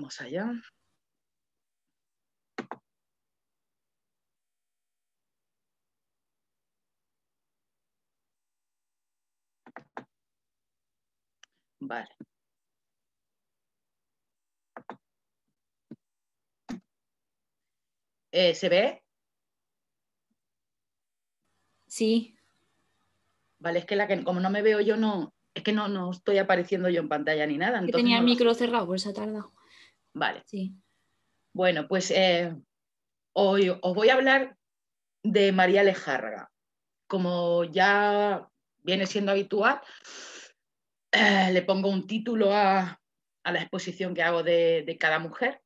Vamos allá. Vale. Eh, ¿Se ve? Sí. Vale, es que, la que como no me veo yo, no, es que no, no estoy apareciendo yo en pantalla ni nada. tenía el micro cerrado, por esa tarda. Vale. Sí. Bueno, pues eh, hoy os voy a hablar de María Lejarga. Como ya viene siendo habitual, eh, le pongo un título a, la exposición que hago de, cada mujer.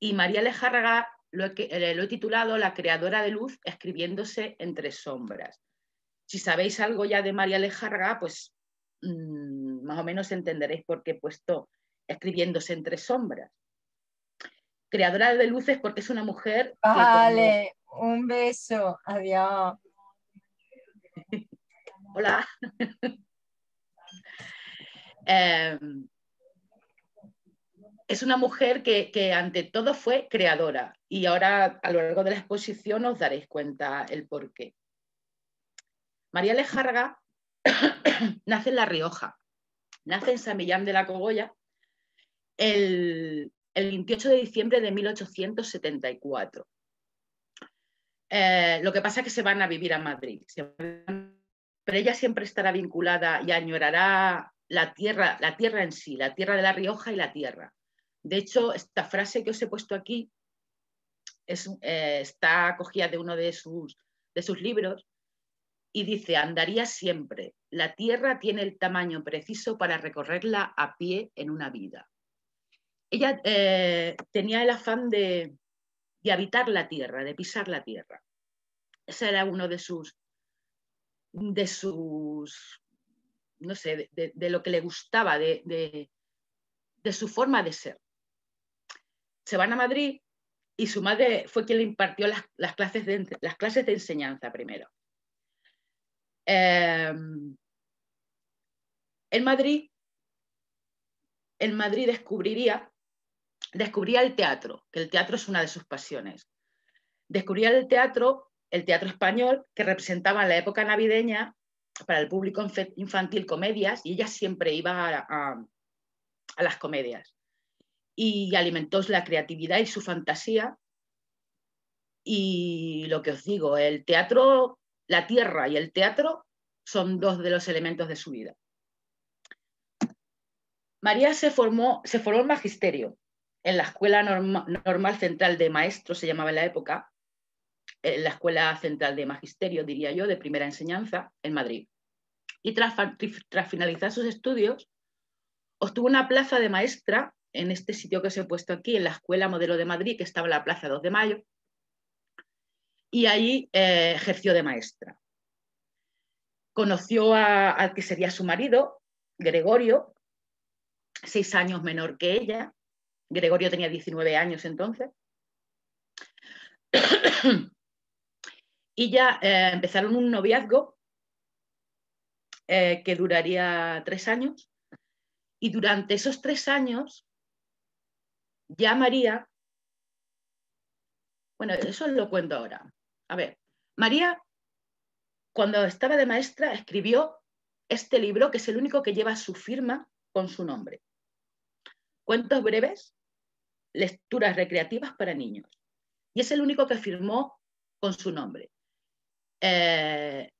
Y María Lejarga eh, lo he, titulado La creadora de luz escribiéndose entre sombras. Si sabéis algo ya de María Lejarga, pues mm, más o menos entenderéis por qué he puesto escribiéndose entre sombras. Creadora de luces porque es una mujer. Vale, un beso, adiós. Hola. Em, es una mujer que, ante todo fue creadora y ahora a lo largo de la exposición os daréis cuenta el por qué. María Lejarga nace en La Rioja, nace en San Millán de la Cogolla el, 28 de diciembre de 1874. Eh, lo que pasa es que se van a vivir a Madrid, pero ella siempre estará vinculada y añorará la tierra, la tierra en sí, la tierra de La Rioja y la tierra. De hecho, esta frase que os he puesto aquí eh, está cogida de uno de de sus libros y dice, andaría siempre, la tierra tiene el tamaño preciso para recorrerla a pie en una vida ella eh, tenía el afán de, habitar la tierra, de pisar la tierra. Ese era uno de sus, de sus, no sé, de, lo que le gustaba, de, su forma de ser. Se van a Madrid y su madre fue quien le impartió las, clases, de, las clases de enseñanza primero. Em, en Madrid, en Madrid descubriría descubría el teatro, que el teatro es una de sus pasiones. Descubría el teatro, el teatro español, que representaba en la época navideña para el público infantil comedias y ella siempre iba a, las comedias. Y alimentó la creatividad y su fantasía. Y lo que os digo, el teatro, la tierra y el teatro son dos de los elementos de su vida. María se formó, se formó en magisterio en la Escuela Normal Central de Maestros, se llamaba en la época, en la Escuela Central de Magisterio, diría yo, de primera enseñanza, en Madrid. Y tras, finalizar sus estudios, obtuvo una plaza de maestra en este sitio que os he puesto aquí, en la Escuela Modelo de Madrid, que estaba en la Plaza 2 de Mayo, y ahí eh, ejerció de maestra. Conoció al que sería su marido, Gregorio, seis años menor que ella, Gregorio tenía 19 años entonces. y ya eh, empezaron un noviazgo eh, que duraría tres años. Y durante esos tres años, ya María, bueno, eso lo cuento ahora. A ver, María, cuando estaba de maestra, escribió este libro, que es el único que lleva su firma con su nombre. Cuentos breves lecturas recreativas para niños. Y es el único que firmó con su nombre. Eh,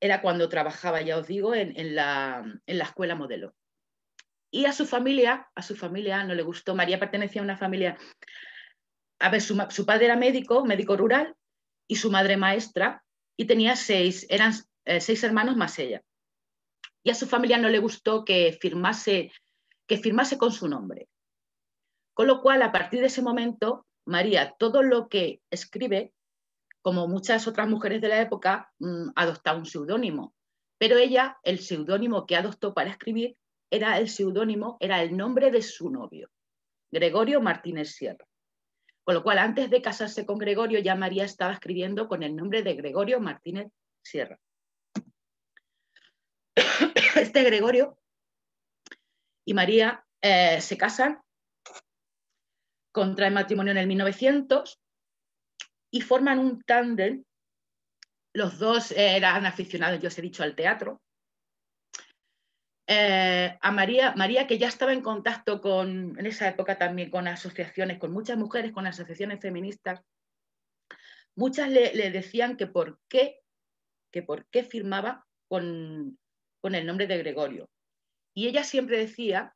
era cuando trabajaba, ya os digo, en, la, escuela modelo. Y a su familia, a su familia no le gustó. María pertenecía a una familia, a ver, su, padre era médico, médico rural, y su madre maestra, y tenía seis, eran eh, seis hermanos más ella. Y a su familia no le gustó que firmase, que firmase con su nombre. Con lo cual, a partir de ese momento, María, todo lo que escribe, como muchas otras mujeres de la época, mm, adopta un seudónimo. Pero ella, el seudónimo que adoptó para escribir, era el seudónimo, era el nombre de su novio, Gregorio Martínez Sierra. Con lo cual, antes de casarse con Gregorio, ya María estaba escribiendo con el nombre de Gregorio Martínez Sierra. Este Gregorio y María eh, se casan el matrimonio en el 1900 y forman un tándem. Los dos eh, eran aficionados, yo os he dicho, al teatro. Eh, a María, María, que ya estaba en contacto con, en esa época también con asociaciones, con muchas mujeres, con asociaciones feministas, muchas le, decían que por qué, que por qué firmaba con, con el nombre de Gregorio. Y ella siempre decía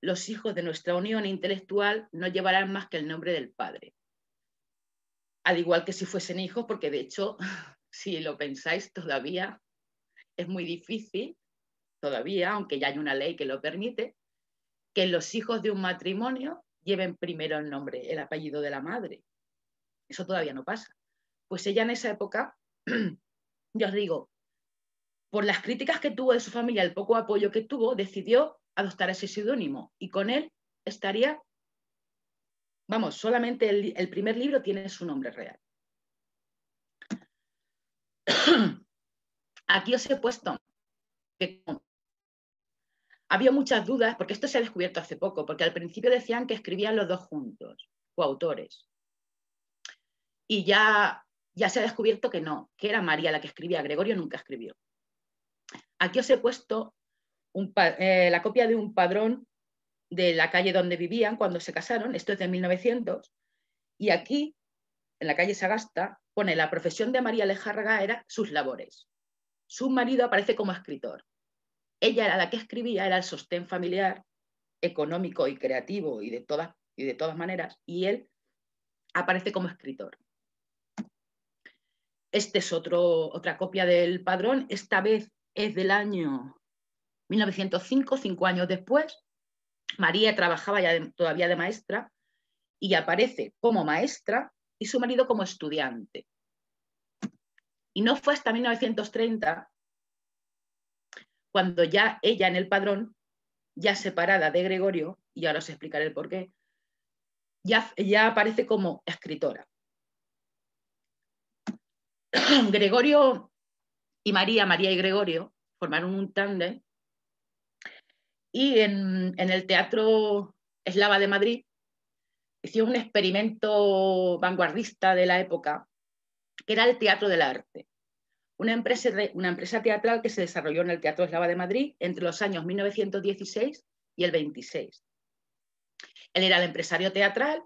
los hijos de nuestra unión intelectual no llevarán más que el nombre del Padre. Al igual que si fuesen hijos, porque de hecho, si lo pensáis, todavía es muy difícil, todavía, aunque ya hay una ley que lo permite, que los hijos de un matrimonio lleven primero el nombre, el apellido de la madre. Eso todavía no pasa. Pues ella en esa época, yo os digo, por las críticas que tuvo de su familia, el poco apoyo que tuvo, decidió adoptar ese seudónimo y con él estaría, vamos, solamente el, primer libro tiene su nombre real. Aquí os he puesto que había muchas dudas, porque esto se ha descubierto hace poco, porque al principio decían que escribían los dos juntos, coautores. Y ya, ya se ha descubierto que no, que era María la que escribía, Gregorio nunca escribió. Aquí os he puesto eh, la copia de un padrón de la calle donde vivían cuando se casaron, esto es de 1900, y aquí, en la calle Sagasta, pone la profesión de María Lejárraga era sus labores. Su marido aparece como escritor. Ella era la que escribía, era el sostén familiar, económico y creativo y de todas, y de todas maneras, y él aparece como escritor. Este es otro, otra copia del padrón, esta vez es del año 1905, cinco años después, María trabajaba ya todavía de maestra y aparece como maestra y su marido como estudiante. Y no fue hasta 1930 cuando ya ella en el padrón, ya separada de Gregorio, y ahora os explicaré el porqué, ya, ya aparece como escritora. Gregorio y María, María y Gregorio, formaron un tándem y en, el Teatro Eslava de Madrid hicieron un experimento vanguardista de la época, que era el Teatro del Arte, una empresa, una empresa teatral que se desarrolló en el Teatro Eslava de Madrid entre los años 1916 y el 26. Él era el empresario teatral,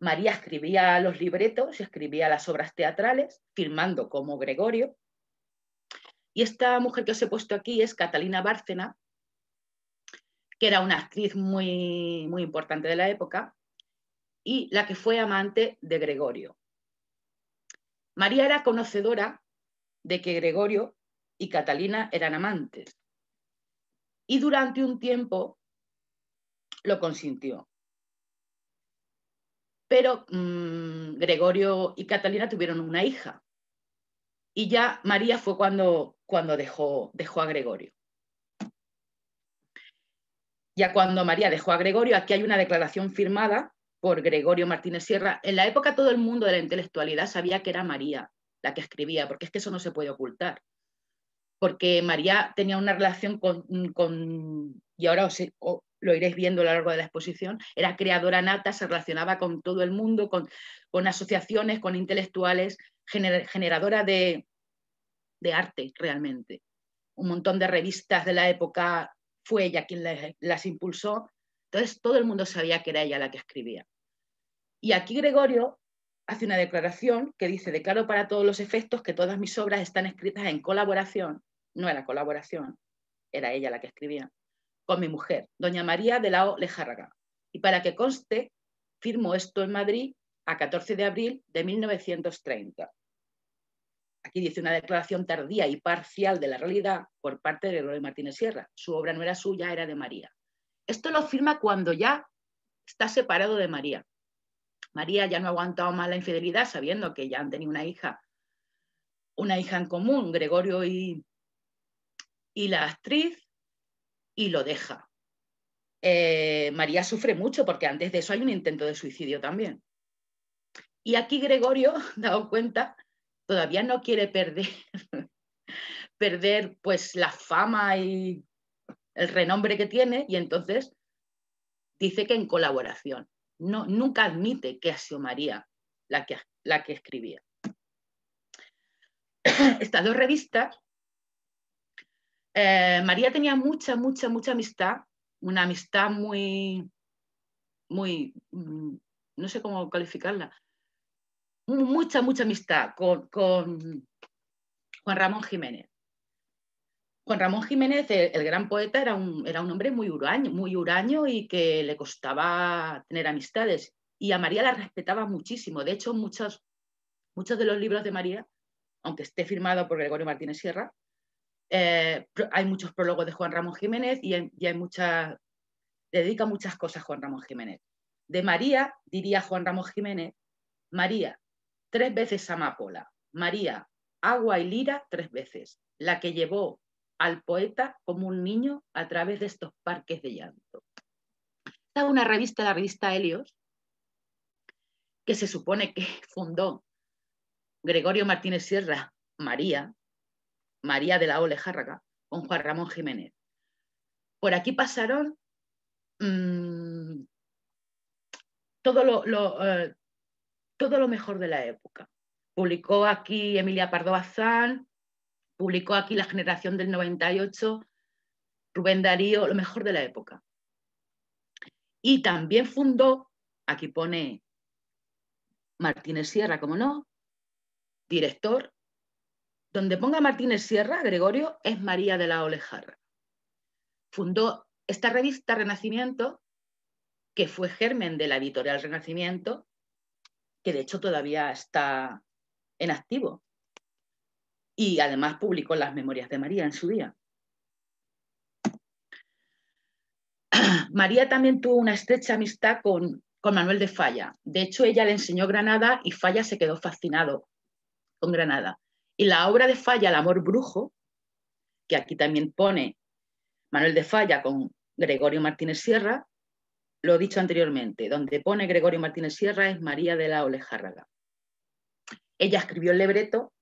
María escribía los libretos, y escribía las obras teatrales, firmando como Gregorio. Y esta mujer que os he puesto aquí es Catalina Bárcena, que era una actriz muy, muy importante de la época, y la que fue amante de Gregorio. María era conocedora de que Gregorio y Catalina eran amantes, y durante un tiempo lo consintió. Pero mm, Gregorio y Catalina tuvieron una hija, y ya María fue cuando, cuando dejó, dejó a Gregorio. Ya cuando María dejó a Gregorio, aquí hay una declaración firmada por Gregorio Martínez Sierra. En la época todo el mundo de la intelectualidad sabía que era María la que escribía, porque es que eso no se puede ocultar. Porque María tenía una relación con, y ahora os, lo iréis viendo a lo largo de la exposición, era creadora nata, se relacionaba con todo el mundo, con, con asociaciones, con intelectuales, generadora de, de arte realmente. Un montón de revistas de la época fue ella quien las impulsó, entonces todo el mundo sabía que era ella la que escribía. Y aquí Gregorio hace una declaración que dice, declaro para todos los efectos que todas mis obras están escritas en colaboración, no era colaboración, era ella la que escribía, con mi mujer, doña María de la O. Lejárraga. Y para que conste, firmo esto en Madrid a 14 de abril de 1930 aquí dice una declaración tardía y parcial de la realidad por parte de Gregorio Martínez Sierra. Su obra no era suya, era de María. Esto lo firma cuando ya está separado de María. María ya no ha aguantado más la infidelidad, sabiendo que ya han tenido una hija, una hija en común, Gregorio y, y la actriz, y lo deja. Eh, María sufre mucho porque antes de eso hay un intento de suicidio también. Y aquí Gregorio, dado cuenta, todavía no quiere perder, perder pues la fama y el renombre que tiene y entonces dice que en colaboración. No, nunca admite que ha sido María la que, la que escribía. Estas dos revistas, eh, María tenía mucha, mucha, mucha amistad, una amistad muy, muy, mm, no sé cómo calificarla, mucha, mucha amistad con, Juan Ramón Jiménez. Juan Ramón Jiménez, el, gran poeta, era un, era un, hombre muy huraño, muy y que le costaba tener amistades. Y a María la respetaba muchísimo. De hecho, muchos, muchos de los libros de María, aunque esté firmado por Gregorio Martínez Sierra, eh, hay muchos prólogos de Juan Ramón Jiménez y hay, hay muchas, dedica muchas cosas a Juan Ramón Jiménez. De María, diría Juan Ramón Jiménez, María, tres veces Amapola, María, Agua y Lira tres veces, la que llevó al poeta como un niño a través de estos parques de llanto. Está una revista, la revista Helios, que se supone que fundó Gregorio Martínez Sierra, María, María de la Ole Járraga, con Juan Ramón Jiménez. Por aquí pasaron mm, todo lo, eh, todo lo mejor de la época. Publicó aquí Emilia Pardo Bazán, publicó aquí La generación del 98, Rubén Darío, lo mejor de la época. Y también fundó, aquí pone Martínez Sierra, como no, director. Donde ponga Martínez Sierra, Gregorio, es María de la Olejarra. Fundó esta revista Renacimiento, que fue germen de la editorial Renacimiento, que de hecho todavía está en activo. Y además publicó las Memorias de María en su día. María también tuvo una estrecha amistad con, Manuel de Falla. De hecho, ella le enseñó Granada y Falla se quedó fascinado con Granada. Y la obra de Falla, El amor brujo, que aquí también pone Manuel de Falla con Gregorio Martínez Sierra, lo dicho anteriormente, donde pone Gregorio Martínez Sierra es María de la Olejárraga. Ella escribió el libreto,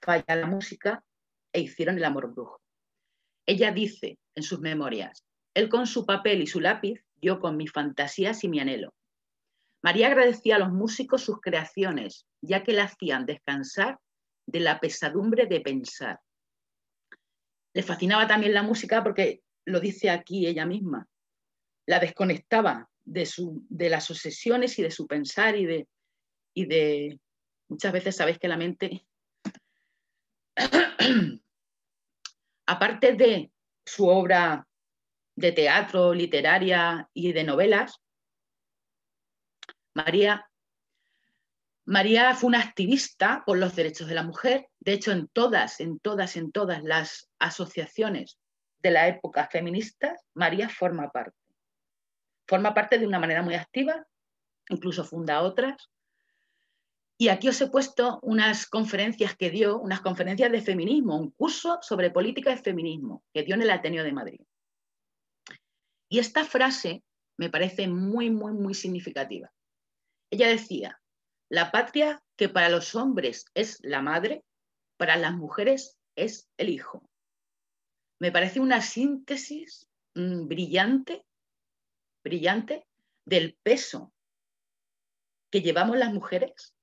falla la música e hicieron el amor brujo. Ella dice en sus memorias, él con su papel y su lápiz, yo con mis fantasías y mi anhelo. María agradecía a los músicos sus creaciones, ya que la hacían descansar de la pesadumbre de pensar. Le fascinaba también la música porque lo dice aquí ella misma la desconectaba de, su, de las obsesiones y de su pensar y de, de... Muchas veces sabéis que la mente, aparte de su obra de teatro, literaria y de novelas, María, María fue una activista por los derechos de la mujer. De hecho, en todas, en todas, en todas las asociaciones de la época feminista, María forma parte forma parte de una manera muy activa, incluso funda otras. Y aquí os he puesto unas conferencias que dio, unas conferencias de feminismo, un curso sobre política de feminismo que dio en el Ateneo de Madrid. Y esta frase me parece muy, muy, muy significativa. Ella decía, la patria que para los hombres es la madre, para las mujeres es el hijo. Me parece una síntesis mm, brillante brillante del peso que llevamos las mujeres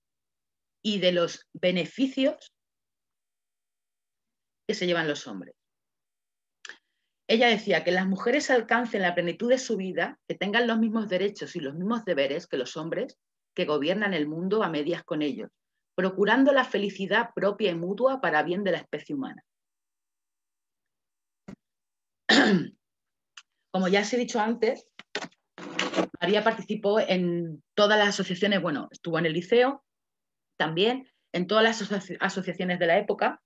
y de los beneficios que se llevan los hombres. Ella decía que las mujeres alcancen la plenitud de su vida, que tengan los mismos derechos y los mismos deberes que los hombres que gobiernan el mundo a medias con ellos, procurando la felicidad propia y mutua para bien de la especie humana. Como ya os he dicho antes, María participó en todas las asociaciones, bueno, estuvo en el liceo también, en todas las asociaciones de la época.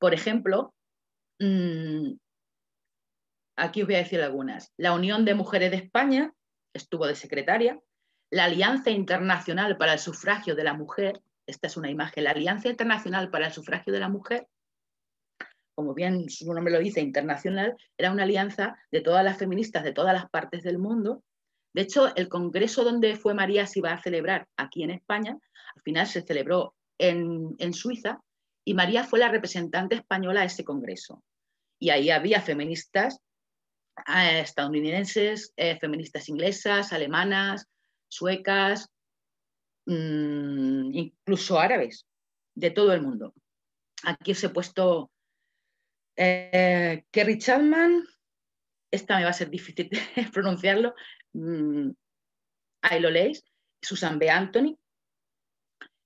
Por ejemplo, mm, aquí os voy a decir algunas. La Unión de Mujeres de España estuvo de secretaria. La Alianza Internacional para el Sufragio de la Mujer, esta es una imagen, la Alianza Internacional para el Sufragio de la Mujer como bien su nombre lo dice, internacional, era una alianza de todas las feministas de todas las partes del mundo. De hecho, el congreso donde fue María se iba a celebrar aquí en España, al final se celebró en, Suiza y María fue la representante española a ese congreso. Y ahí había feministas eh, estadounidenses, eh, feministas inglesas, alemanas, suecas, mm, incluso árabes, de todo el mundo. Aquí os he puesto eh, Kerry Chapman, esta me va a ser difícil pronunciarlo, ahí lo leéis, Susan B. Anthony.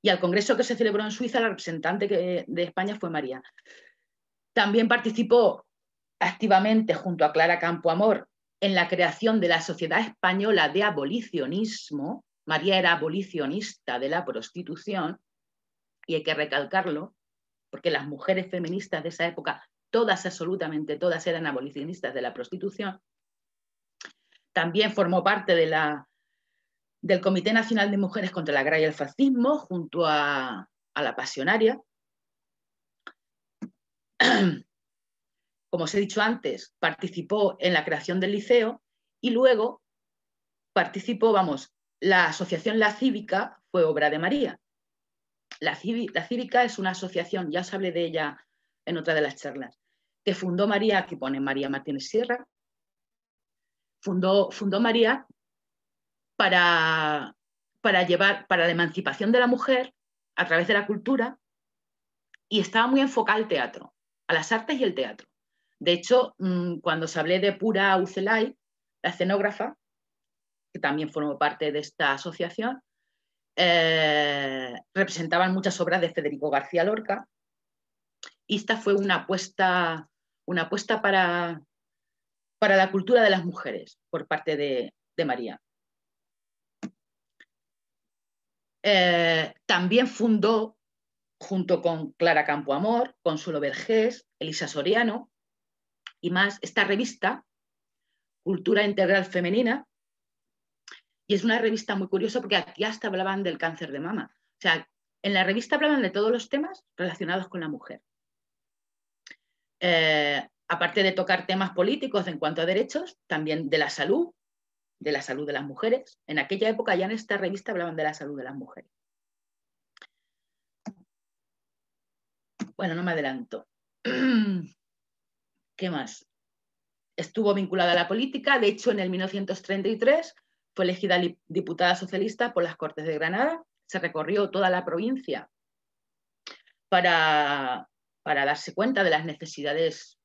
Y al congreso que se celebró en Suiza, la representante de España fue María. También participó activamente junto a Clara Campoamor en la creación de la Sociedad Española de Abolicionismo. María era abolicionista de la prostitución, y hay que recalcarlo, porque las mujeres feministas de esa época todas, absolutamente todas, eran abolicionistas de la prostitución. También formó parte de la, del Comité Nacional de Mujeres contra la Guerra y el Fascismo, junto a, a la Pasionaria. Como os he dicho antes, participó en la creación del liceo y luego participó, vamos, la asociación La Cívica fue obra de María. La, Cívica es una asociación, ya os hablé de ella en otra de las charlas, que fundó María, que pone María Martínez Sierra, fundó, fundó María para, para llevar, para la emancipación de la mujer a través de la cultura y estaba muy enfocada al teatro, a las artes y el teatro. De hecho, mm, cuando se hablé de Pura Ucelay, la escenógrafa, que también formó parte de esta asociación, eh, representaban muchas obras de Federico García Lorca. Y esta fue una apuesta una apuesta para, la cultura de las mujeres por parte de, María. Eh, también fundó, junto con Clara Campoamor, Consuelo Vergés, Elisa Soriano y más, esta revista, Cultura Integral Femenina. Y es una revista muy curiosa porque aquí hasta hablaban del cáncer de mama. O sea, en la revista hablaban de todos los temas relacionados con la mujer. Eh, aparte de tocar temas políticos en cuanto a derechos, también de la salud, de la salud de las mujeres. En aquella época ya en esta revista hablaban de la salud de las mujeres. Bueno, no me adelanto. ¿Qué más? Estuvo vinculada a la política, de hecho en el 1933 fue elegida diputada socialista por las Cortes de Granada, se recorrió toda la provincia para para darse cuenta de las necesidades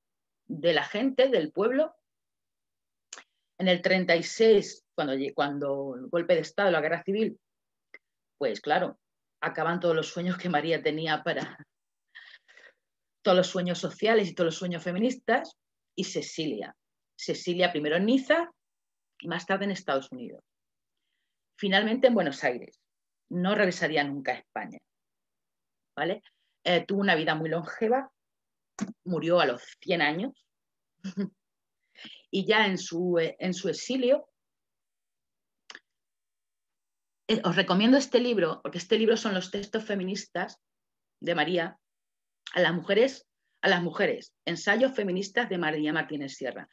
de la gente, del pueblo. En el 36, cuando, cuando el golpe de Estado, la guerra civil, pues claro, acaban todos los sueños que María tenía para todos los sueños sociales y todos los sueños feministas, y Cecilia. Cecilia primero en Niza y más tarde en Estados Unidos. Finalmente en Buenos Aires. No regresaría nunca a España. ¿Vale? Eh, tuvo una vida muy longeva, murió a los 100 años y ya en su, eh, en su exilio, eh, os recomiendo este libro, porque este libro son los textos feministas de María a las mujeres, a las mujeres, ensayos feministas de María Martínez Sierra.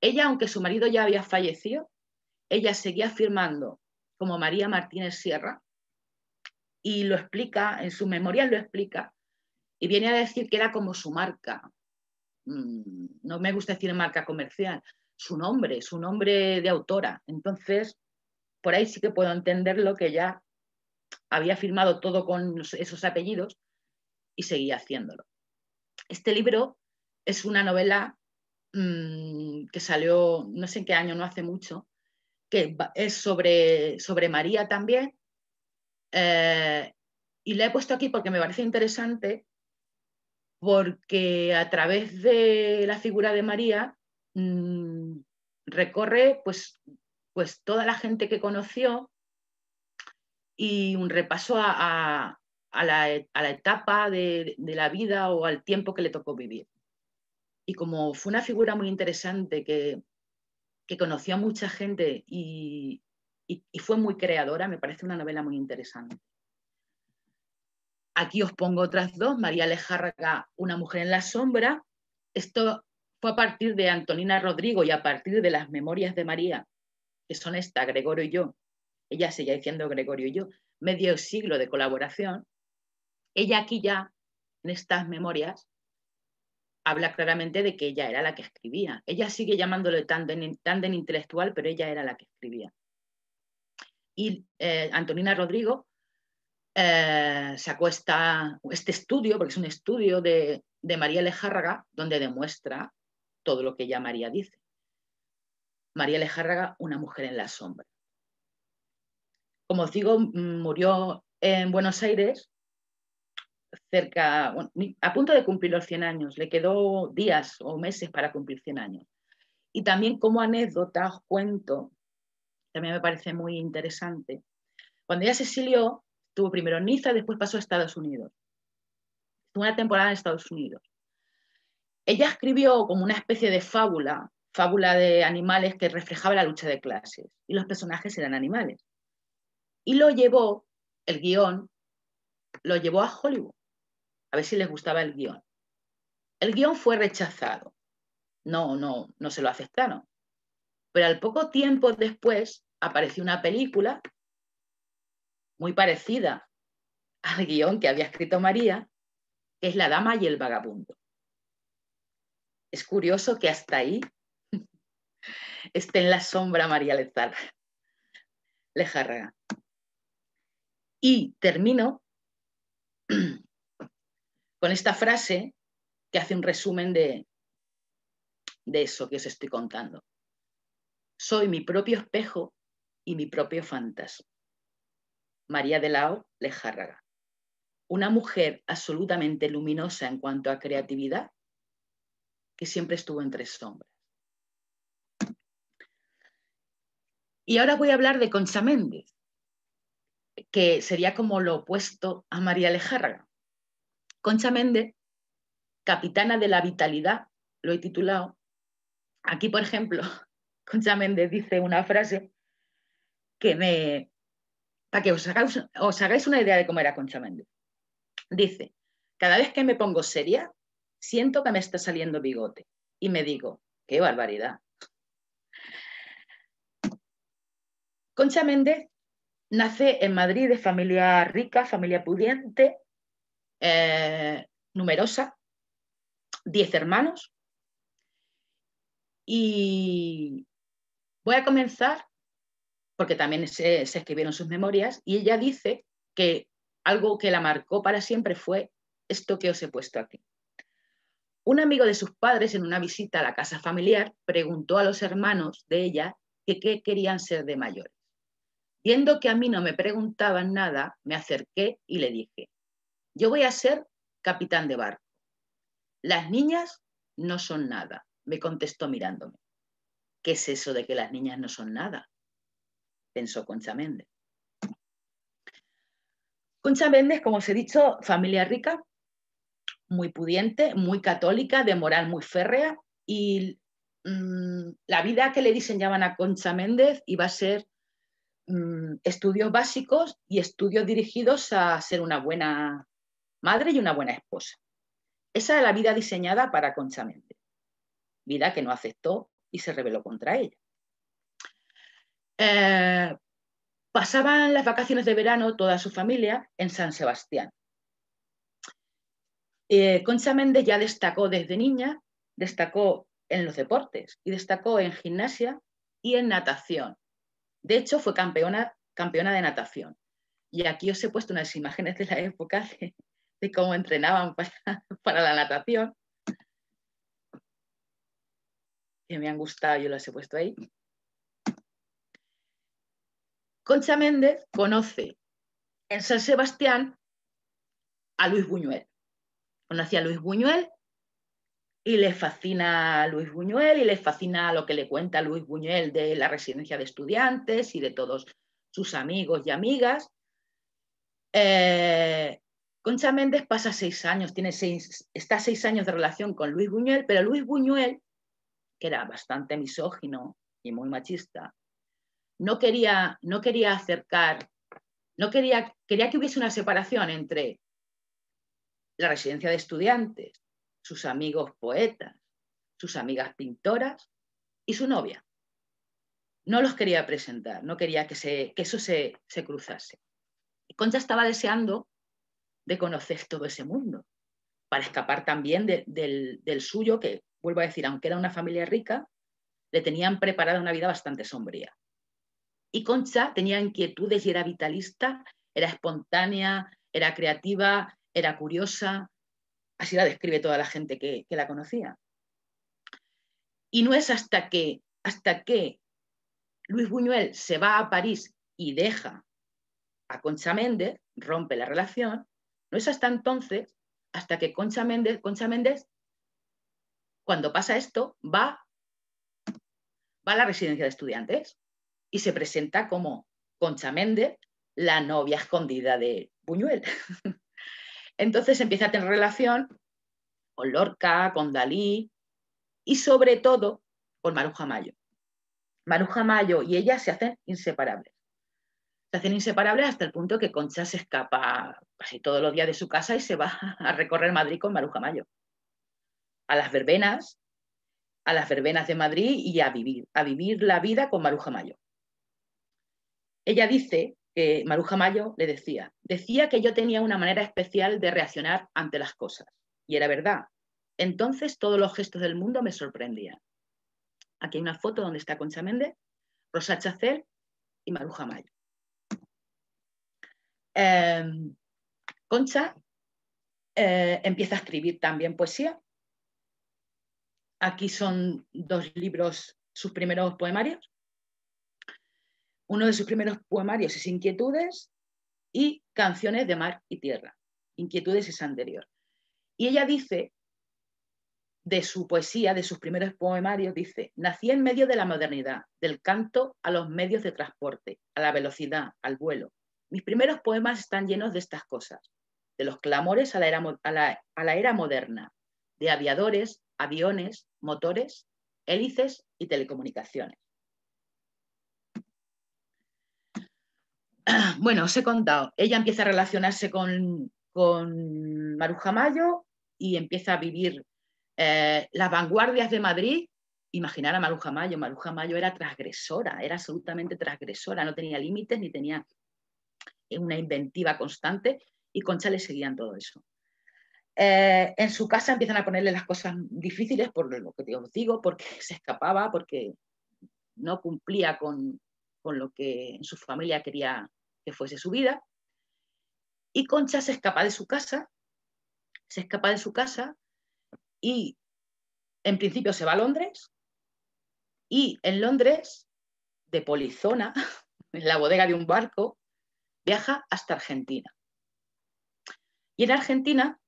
Ella, aunque su marido ya había fallecido, ella seguía firmando como María Martínez Sierra y lo explica, en sus memorias lo explica, y viene a decir que era como su marca. Mm, no me gusta decir marca comercial, su nombre, su nombre de autora. Entonces, por ahí sí que puedo entender lo que ya había firmado todo con esos apellidos y seguía haciéndolo. Este libro es una novela mm, que salió no sé en qué año, no hace mucho, que es sobre, sobre María también. Eh, y la he puesto aquí porque me parece interesante porque a través de la figura de María mm, recorre pues, pues toda la gente que conoció y un repaso a, e, la, etapa de, la vida o al tiempo que le tocó vivir. Y como fue una figura muy interesante que, conoció a mucha gente y fue muy creadora, me parece una novela muy interesante. Aquí os pongo otras dos, María Lejarraga, Una mujer en la sombra. Esto fue a partir de Antonina Rodrigo y a partir de las memorias de María, que son esta, Gregorio y yo. Ella seguía diciendo Gregorio y yo. Medio siglo de colaboración. Ella aquí ya, en estas memorias, habla claramente de que ella era la que escribía. Ella sigue llamándole tándem, intelectual, pero ella era la que escribía. Y eh, Antonina Rodrigo eh, sacó este estudio, porque es un estudio de, María Lejárraga, donde demuestra todo lo que ya María dice. María Lejárraga, una mujer en la sombra. Como os digo, murió en Buenos Aires, cerca, a punto de cumplir los 100 años, le quedó días o meses para cumplir 100 años. Y también como anécdota os cuento, también me parece muy interesante, cuando ella se exilió, Estuvo primero en Niza, después pasó a Estados Unidos. Estuvo una temporada en Estados Unidos. Ella escribió como una especie de fábula, fábula de animales que reflejaba la lucha de clases, y los personajes eran animales. Y lo llevó, el guión, lo llevó a Hollywood, a ver si les gustaba el guión. El guión fue rechazado, no, no, no se lo aceptaron. Pero al poco tiempo después apareció una película muy parecida al guión que había escrito María, es La Dama y el Vagabundo. Es curioso que hasta ahí esté en la sombra María Lezar, Lejarra. Y termino con esta frase que hace un resumen de, de eso que os estoy contando. Soy mi propio espejo y mi propio fantasma. María de Lao Lejárraga. Una mujer absolutamente luminosa en cuanto a creatividad, que siempre estuvo entre sombras. Y ahora voy a hablar de Concha Méndez, que sería como lo opuesto a María Lejárraga. Concha Méndez, capitana de la vitalidad, lo he titulado. Aquí, por ejemplo, Concha Méndez dice una frase que me, para que os hagáis, una idea de cómo era Concha Méndez. Dice, cada vez que me pongo seria, siento que me está saliendo bigote y me digo, qué barbaridad. Concha Méndez nace en Madrid de familia rica, familia pudiente, eh, numerosa, diez hermanos. Y voy a comenzar porque también se, escribieron sus memorias, y ella dice que algo que la marcó para siempre fue esto que os he puesto aquí. Un amigo de sus padres en una visita a la casa familiar preguntó a los hermanos de ella que qué querían ser de mayores. Viendo que a mí no me preguntaban nada, me acerqué y le dije, yo voy a ser capitán de barco. Las niñas no son nada, me contestó mirándome. ¿Qué es eso de que las niñas no son nada? pensó Concha Méndez. Concha Méndez, como os he dicho, familia rica, muy pudiente, muy católica, de moral muy férrea y mm, la vida que le diseñaban a Concha Méndez iba a ser mm, estudios básicos y estudios dirigidos a ser una buena madre y una buena esposa. Esa era la vida diseñada para Concha Méndez, vida que no aceptó y se rebeló contra ella. Eh, pasaban las vacaciones de verano toda su familia en San Sebastián. Eh, Concha Méndez ya destacó desde niña, destacó en los deportes y destacó en gimnasia y en natación. De hecho, fue campeona, de natación. Y aquí os he puesto unas imágenes de la época de, cómo entrenaban para la natación, que me han gustado, yo las he puesto ahí. Concha Méndez conoce en San Sebastián a Luis Buñuel. Conoce a Luis Buñuel y le fascina a Luis Buñuel y le fascina lo que le cuenta Luis Buñuel de la residencia de estudiantes y de todos sus amigos y amigas. Eh, Concha Méndez pasa seis años, tiene está seis años de relación con Luis Buñuel, pero Luis Buñuel, que era bastante misógino y muy machista, no quería, no quería acercar, no quería, quería que hubiese una separación entre la residencia de estudiantes, sus amigos poetas, sus amigas pintoras y su novia. No los quería presentar, no quería que, se, que eso se, cruzase. Concha estaba deseando de conocer todo ese mundo, para escapar también del, del suyo, que, vuelvo a decir, aunque era una familia rica, le tenían preparada una vida bastante sombría. Y Concha tenía inquietudes y era vitalista, era espontánea, era creativa, era curiosa. Así la describe toda la gente que, la conocía. Y no es hasta que, hasta que Luis Buñuel se va a París y deja a Concha Méndez, rompe la relación, no es hasta entonces, hasta que Concha Méndez, Concha cuando pasa esto, va, va a la residencia de estudiantes y se presenta como Concha Méndez, la novia escondida de Buñuel. Entonces empieza a tener relación con Lorca, con Dalí y sobre todo con Maruja Mayo. Maruja Mayo y ella se hacen inseparables. Se hacen inseparables hasta el punto que Concha se escapa casi todos los días de su casa y se va a recorrer Madrid con Maruja Mayo. A las verbenas, a las verbenas de Madrid y a vivir, a vivir la vida con Maruja Mayo. Ella dice que Maruja Mayo le decía, decía que yo tenía una manera especial de reaccionar ante las cosas. Y era verdad. Entonces todos los gestos del mundo me sorprendían. Aquí hay una foto donde está Concha Méndez, Rosa Chacel y Maruja Mayo. Em, Concha eh, empieza a escribir también poesía. Aquí son dos libros, sus primeros poemarios. Uno de sus primeros poemarios es Inquietudes y Canciones de Mar y Tierra. Inquietudes es anterior. Y ella dice, de su poesía, de sus primeros poemarios, dice, nací en medio de la modernidad, del canto a los medios de transporte, a la velocidad, al vuelo. Mis primeros poemas están llenos de estas cosas, de los clamores a la era, a la era moderna, de aviadores, aviones, motores, hélices y telecomunicaciones. bueno, os he contado, ella empieza a relacionarse con, Maruja Mayo y empieza a vivir eh, las vanguardias de Madrid. Imaginar a Maruja Mayo, Maruja Mayo era transgresora, era absolutamente transgresora, no tenía límites ni tenía una inventiva constante y Concha le seguían todo eso. Eh, en su casa empiezan a ponerle las cosas difíciles, por lo que os digo, porque se escapaba, porque no cumplía con, con lo que en su familia quería que fuese su vida. Y Concha se escapa de su casa, se escapa de su casa y en principio se va a Londres y en Londres, de polizona, en la bodega de un barco, viaja hasta Argentina. Y en Argentina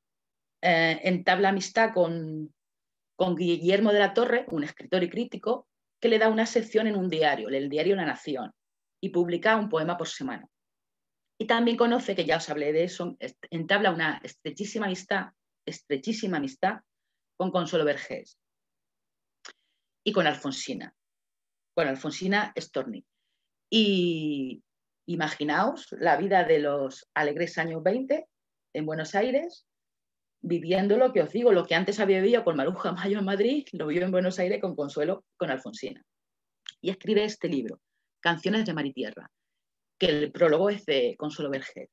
eh, entabla amistad con, con Guillermo de la Torre, un escritor y crítico, que le da una sección en un diario, el diario La Nación, y publica un poema por semana. Y también conoce, que ya os hablé de eso, entabla una estrechísima amistad, estrechísima amistad con Consuelo Vergés y con Alfonsina, con Alfonsina Storni. Y imaginaos la vida de los alegres años 20 en Buenos Aires, viviendo lo que os digo, lo que antes había vivido con Maruja Mayo en Madrid, lo vivió en Buenos Aires con Consuelo, con Alfonsina. Y escribe este libro, Canciones de Mar y Tierra, que el prólogo es de Consuelo Vergés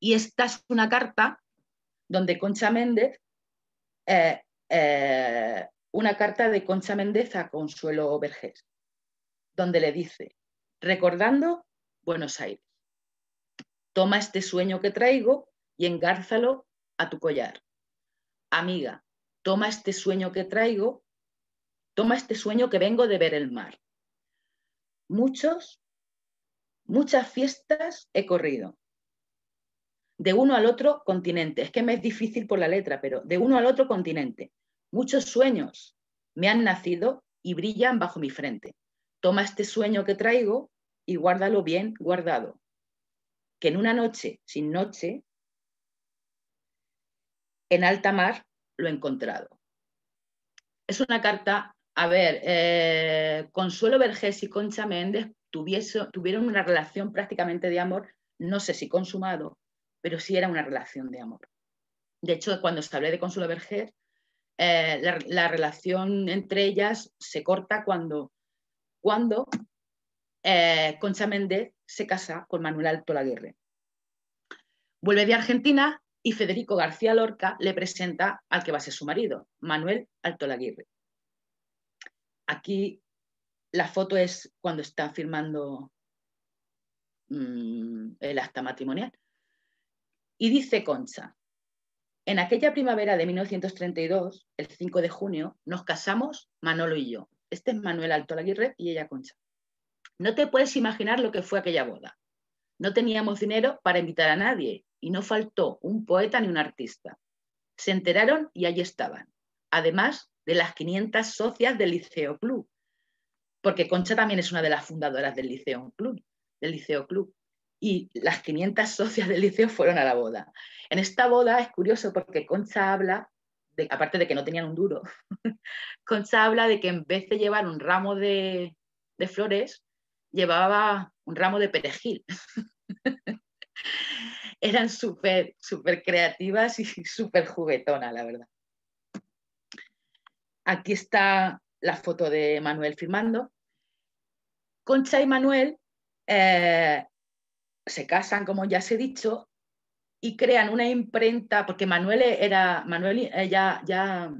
Y esta es una carta donde Concha Méndez, eh, eh, una carta de Concha Méndez a Consuelo Vergés, donde le dice, recordando Buenos Aires, toma este sueño que traigo y engárzalo a tu collar. Amiga, toma este sueño que traigo, toma este sueño que vengo de ver el mar. Muchos, muchas fiestas he corrido. De uno al otro continente. Es que me es difícil por la letra, pero de uno al otro continente. Muchos sueños me han nacido y brillan bajo mi frente. Toma este sueño que traigo y guárdalo bien guardado. Que en una noche sin noche en alta mar lo he encontrado. Es una carta, a ver, eh, Consuelo Vergés y Concha Méndez tuvieron una relación prácticamente de amor, no sé si consumado, pero sí era una relación de amor. De hecho, cuando se hablé de Consuelo Vergés, eh, la, relación entre ellas se corta cuando, cuando eh, Concha Méndez se casa con Manuel Alto Laguerre. Vuelve de Argentina, y Federico García Lorca le presenta al que va a ser su marido, Manuel Altolaguirre. Aquí la foto es cuando está firmando mm, el acta matrimonial. Y dice Concha, en aquella primavera de 1932, el 5 de junio, nos casamos Manolo y yo. Este es Manuel Alto y ella Concha. No te puedes imaginar lo que fue aquella boda. No teníamos dinero para invitar a nadie y no faltó un poeta ni un artista. Se enteraron y allí estaban, además de las 500 socias del Liceo Club, porque Concha también es una de las fundadoras del Liceo Club. Del Liceo Club y las 500 socias del liceo fueron a la boda. En esta boda es curioso porque Concha habla, de, aparte de que no tenían un duro, Concha habla de que en vez de llevar un ramo de, de flores, llevaba un ramo de perejil. eran súper, súper creativas y súper juguetona, la verdad. Aquí está la foto de Manuel firmando. Concha y Manuel eh, se casan, como ya os he dicho, y crean una imprenta, porque Manuel era, Manuel eh, ya, ya,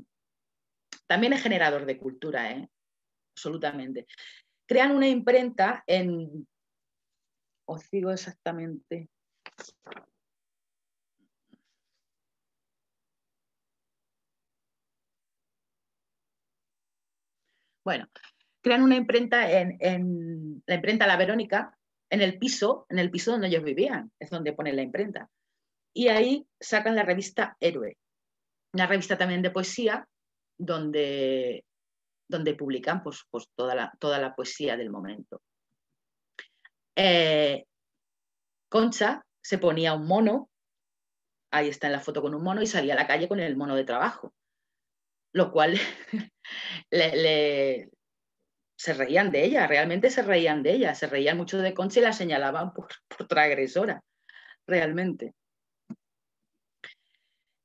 también es generador de cultura, eh, absolutamente. Crean una imprenta en, os digo exactamente, Bueno, crean una imprenta en, la imprenta La Verónica, en el piso, en el piso donde ellos vivían, es donde ponen la imprenta. Y ahí sacan la revista Héroe, una revista también de poesía donde, donde publican pues, pues toda, la, toda la poesía del momento. Eh, Concha se ponía un mono, ahí está en la foto con un mono, y salía a la calle con el mono de trabajo lo cual se reían de ella, realmente se reían de ella, se reían mucho de Concha y la señalaban por, por realmente.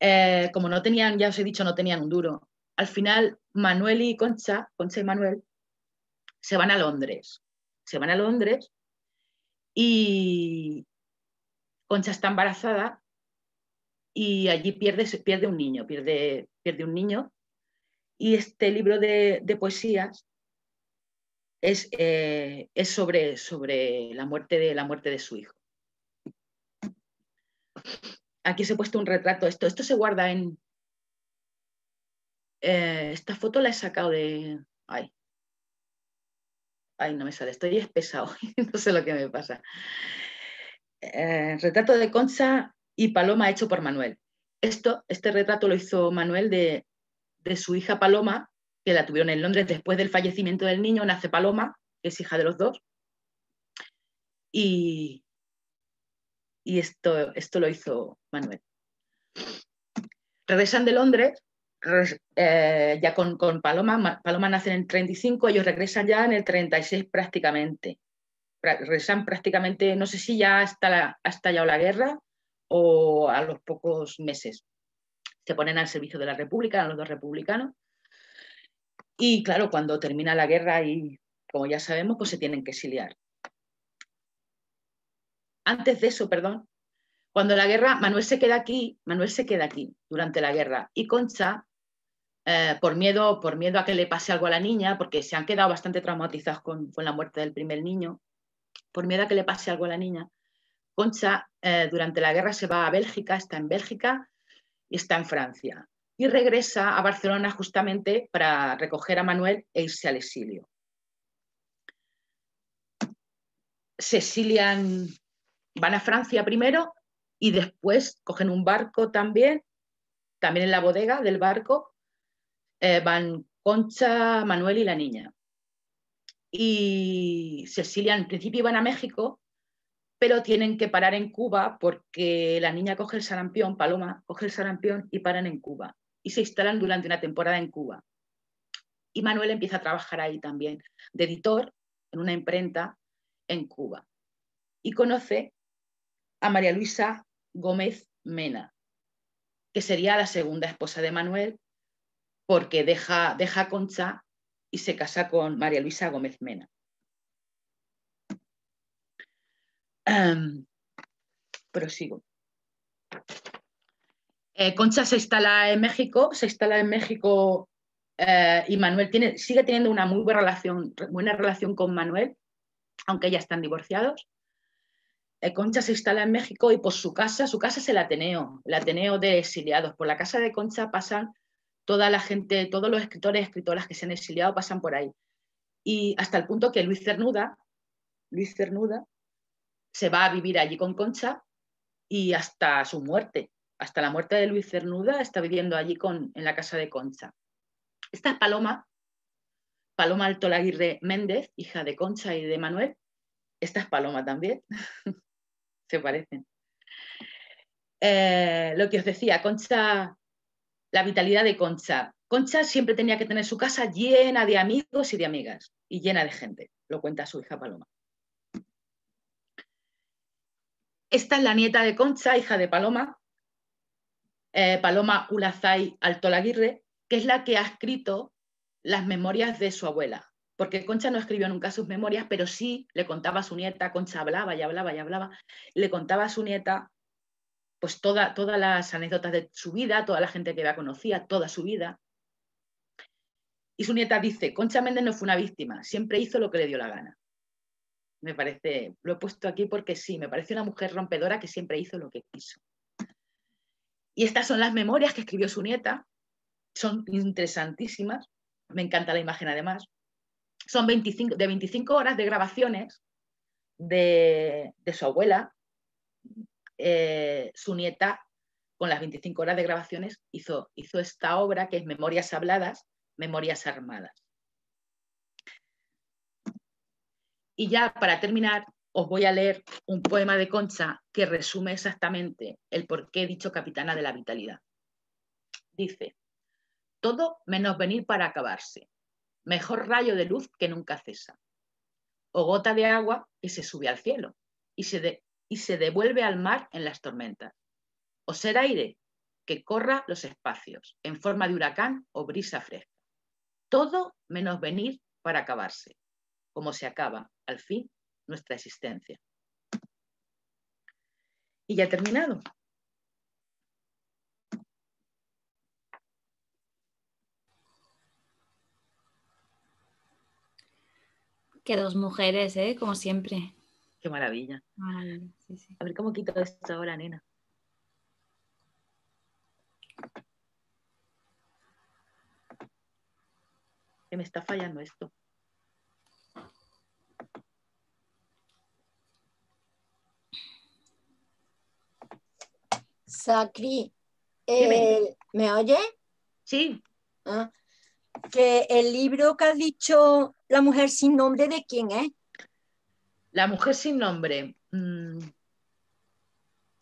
Eh, como no tenían, ya os he dicho, no tenían un duro, al final Manuel y Concha, Concha y Manuel, se van a Londres, se van a Londres y Concha está embarazada y allí pierde, pierde un niño, pierde, pierde un niño y este libro de, poesías es, eh, es sobre, sobre, la, muerte de, la muerte de su hijo. Aquí se ha puesto un retrato. Esto, esto se guarda en... Eh, esta foto la he sacado de... Ay, ay, no me sale, estoy espesa hoy, no sé lo que me pasa. Eh, retrato de Concha y Paloma hecho por Manuel. Esto, este retrato lo hizo Manuel de, de su hija Paloma, que la tuvieron en Londres después del fallecimiento del niño, nace Paloma, que es hija de los dos. Y, esto, esto lo hizo Manuel. Regresan de Londres, eh, ya con, Paloma, Paloma nace en el 35, ellos regresan ya en el 36 prácticamente. Regresan prácticamente, no sé si ya hasta, estallado la guerra o a los pocos meses se ponen al servicio de la República, a los dos republicanos. Y claro, cuando termina la guerra y, como ya sabemos, pues se tienen que exiliar. Antes de eso, perdón, cuando la guerra, Manuel se queda aquí, Manuel se queda aquí durante la guerra y Concha, eh, por, miedo, por miedo a que le pase algo a la niña, porque se han quedado bastante traumatizados con, la muerte del primer niño, por miedo a que le pase algo a la niña, Concha eh, durante la guerra se va a Bélgica, está en Bélgica y está en Francia. Y regresa a Barcelona justamente para recoger a Manuel e irse al exilio. Cecilia van a Francia primero y después cogen un barco también, también en la bodega del barco, eh, van Concha, Manuel y la niña. Y Cecilia al principio iban a México, pero tienen que parar en Cuba porque la niña coge el sarampión, Paloma coge el sarampión y paran en Cuba y se instalan durante una temporada en Cuba. Y Manuel empieza a trabajar ahí también, de editor en una imprenta en Cuba. Y conoce a María Luisa Gómez Mena, que sería la segunda esposa de Manuel, porque deja, deja Concha y se casa con María Luisa Gómez Mena. prosigo. Eh, Concha se instala en México, se instala en México eh, y Manuel tiene, sigue teniendo una muy buena relación, buena relación con Manuel, aunque ya están divorciados. Eh, Concha se instala en México y por su casa, su casa es el Ateneo, el Ateneo de exiliados. Por la casa de Concha pasan toda la gente, todos los escritores y escritoras que se han exiliado pasan por ahí. Y hasta el punto que Luis Cernuda, Luis Cernuda, se va a vivir allí con Concha y hasta su muerte, hasta la muerte de Luis Cernuda, está viviendo allí con, en la casa de Concha. Esta es Paloma, Paloma Alto Méndez, hija de Concha y de Manuel. Esta es Paloma también, se parecen. Eh, lo que os decía, Concha, la vitalidad de Concha. Concha siempre tenía que tener su casa llena de amigos y de amigas y llena de gente, lo cuenta su hija Paloma. Esta es la nieta de Concha, hija de Paloma, eh, Paloma Ulazay Altolaguirre, que es la que ha escrito las memorias de su abuela. Porque Concha no escribió nunca sus memorias, pero sí le contaba a su nieta, Concha hablaba y hablaba y hablaba, le contaba a su nieta pues toda, todas las anécdotas de su vida, toda la gente que la conocía, toda su vida. Y su nieta dice, Concha Méndez no fue una víctima, siempre hizo lo que le dio la gana me parece, lo he puesto aquí porque sí, me parece una mujer rompedora que siempre hizo lo que quiso. Y estas son las memorias que escribió su nieta, son interesantísimas, me encanta la imagen además. Son 25, de 25 horas de grabaciones de, de su abuela, eh, su nieta, con las 25 horas de grabaciones, hizo, hizo esta obra que es Memorias Habladas, Memorias Armadas. Y ya para terminar, os voy a leer un poema de Concha que resume exactamente el por qué dicho capitana de la vitalidad. Dice, todo menos venir para acabarse, mejor rayo de luz que nunca cesa, o gota de agua que se sube al cielo y se, y se devuelve al mar en las tormentas, o ser aire que corra los espacios en forma de huracán o brisa fresca. Todo menos venir para acabarse, cómo se acaba, al fin, nuestra existencia. Y ya he terminado. Que dos mujeres, ¿eh? Como siempre. Qué maravilla. A ver cómo quito esto ahora, nena. Que me está fallando esto. Sacri, ¿me oye? Sí. Ah, que el libro que has dicho, La mujer sin nombre, ¿de quién es? La mujer sin nombre. Mm.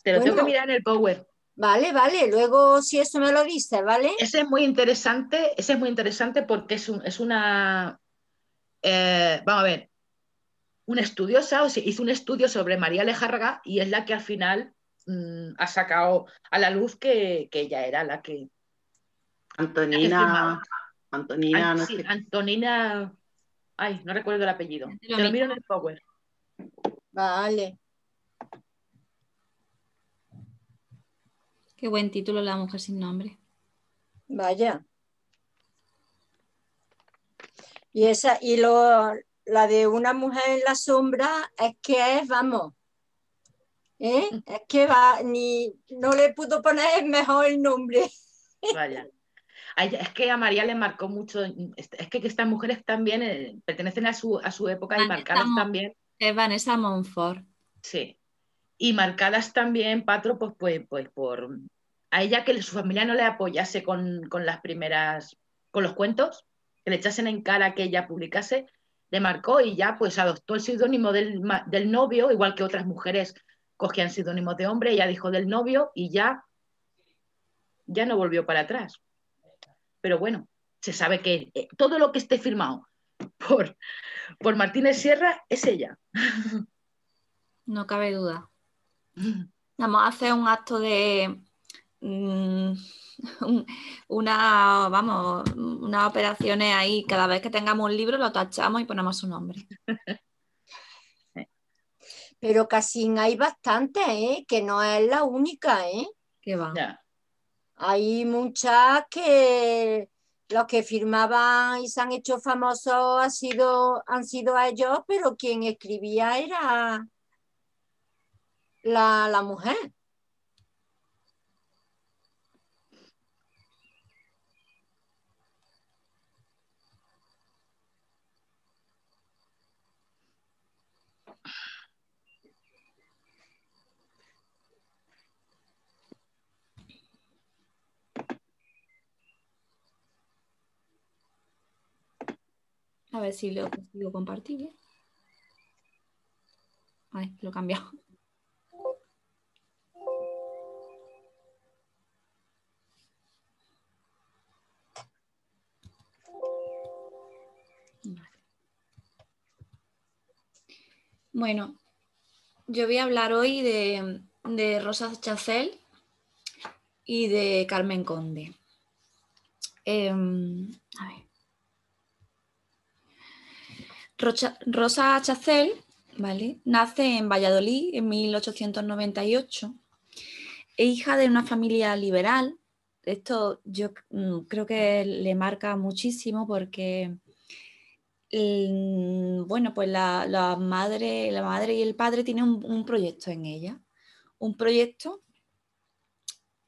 Te lo tengo que mirar en el Power. Vale, vale, luego si eso me lo dices, ¿vale? Ese es muy interesante, ese es muy interesante porque es, una, eh, vamos a ver, una estudiosa, o hizo un estudio sobre María Lejarga y es la que al final Mm, ha sacado a la luz que, ella era la que... Antonina... Antonina... no Antonina... Ay, no recuerdo el apellido. Te lo, miro en el Power. Vale. Qué buen título, La mujer sin nombre. Vaya. Y esa, y la de una mujer en la sombra es que es, vamos, ¿Eh? Es que va, ni no le pudo poner mejor el nombre. Vaya. Es que a María le marcó mucho, es que estas mujeres también eh, pertenecen a su, a su época y marcadas también. Es Vanessa Monfort. Sí. Y marcadas también, Patro, pues, pues, pues por a ella que su familia no le apoyase con, las primeras, con los cuentos, que le echasen en cara que ella publicase, le marcó y ya pues adoptó el seudónimo del, del novio, igual que otras mujeres cogían sinónimos de hombre, ella dijo del novio y ya, ya no volvió para atrás. Pero bueno, se sabe que eh, todo lo que esté firmado por, por Martínez Sierra es ella. No cabe duda. Vamos a hacer un acto de mm, una, vamos, unas operaciones ahí. Cada vez que tengamos un libro lo tachamos y ponemos su nombre. Pero casi hay bastantes, ¿eh? que no es la única, ¿eh? Que va. Hay muchas que los que firmaban y se han hecho famosos ha sido, han sido ellos, pero quien escribía era la, la mujer. A ver si lo consigo compartir. ¿eh? lo he cambiado. Bueno, yo voy a hablar hoy de, de Rosa Chacel y de Carmen Conde. Em, a ver. Rosa Chacel nace en Valladolid en 1898. Es hija de una familia liberal. Esto yo mm, creo que le marca muchísimo porque mm, bueno, pues la, madre, la madre y el padre tienen un, un, proyecto en ella, un proyecto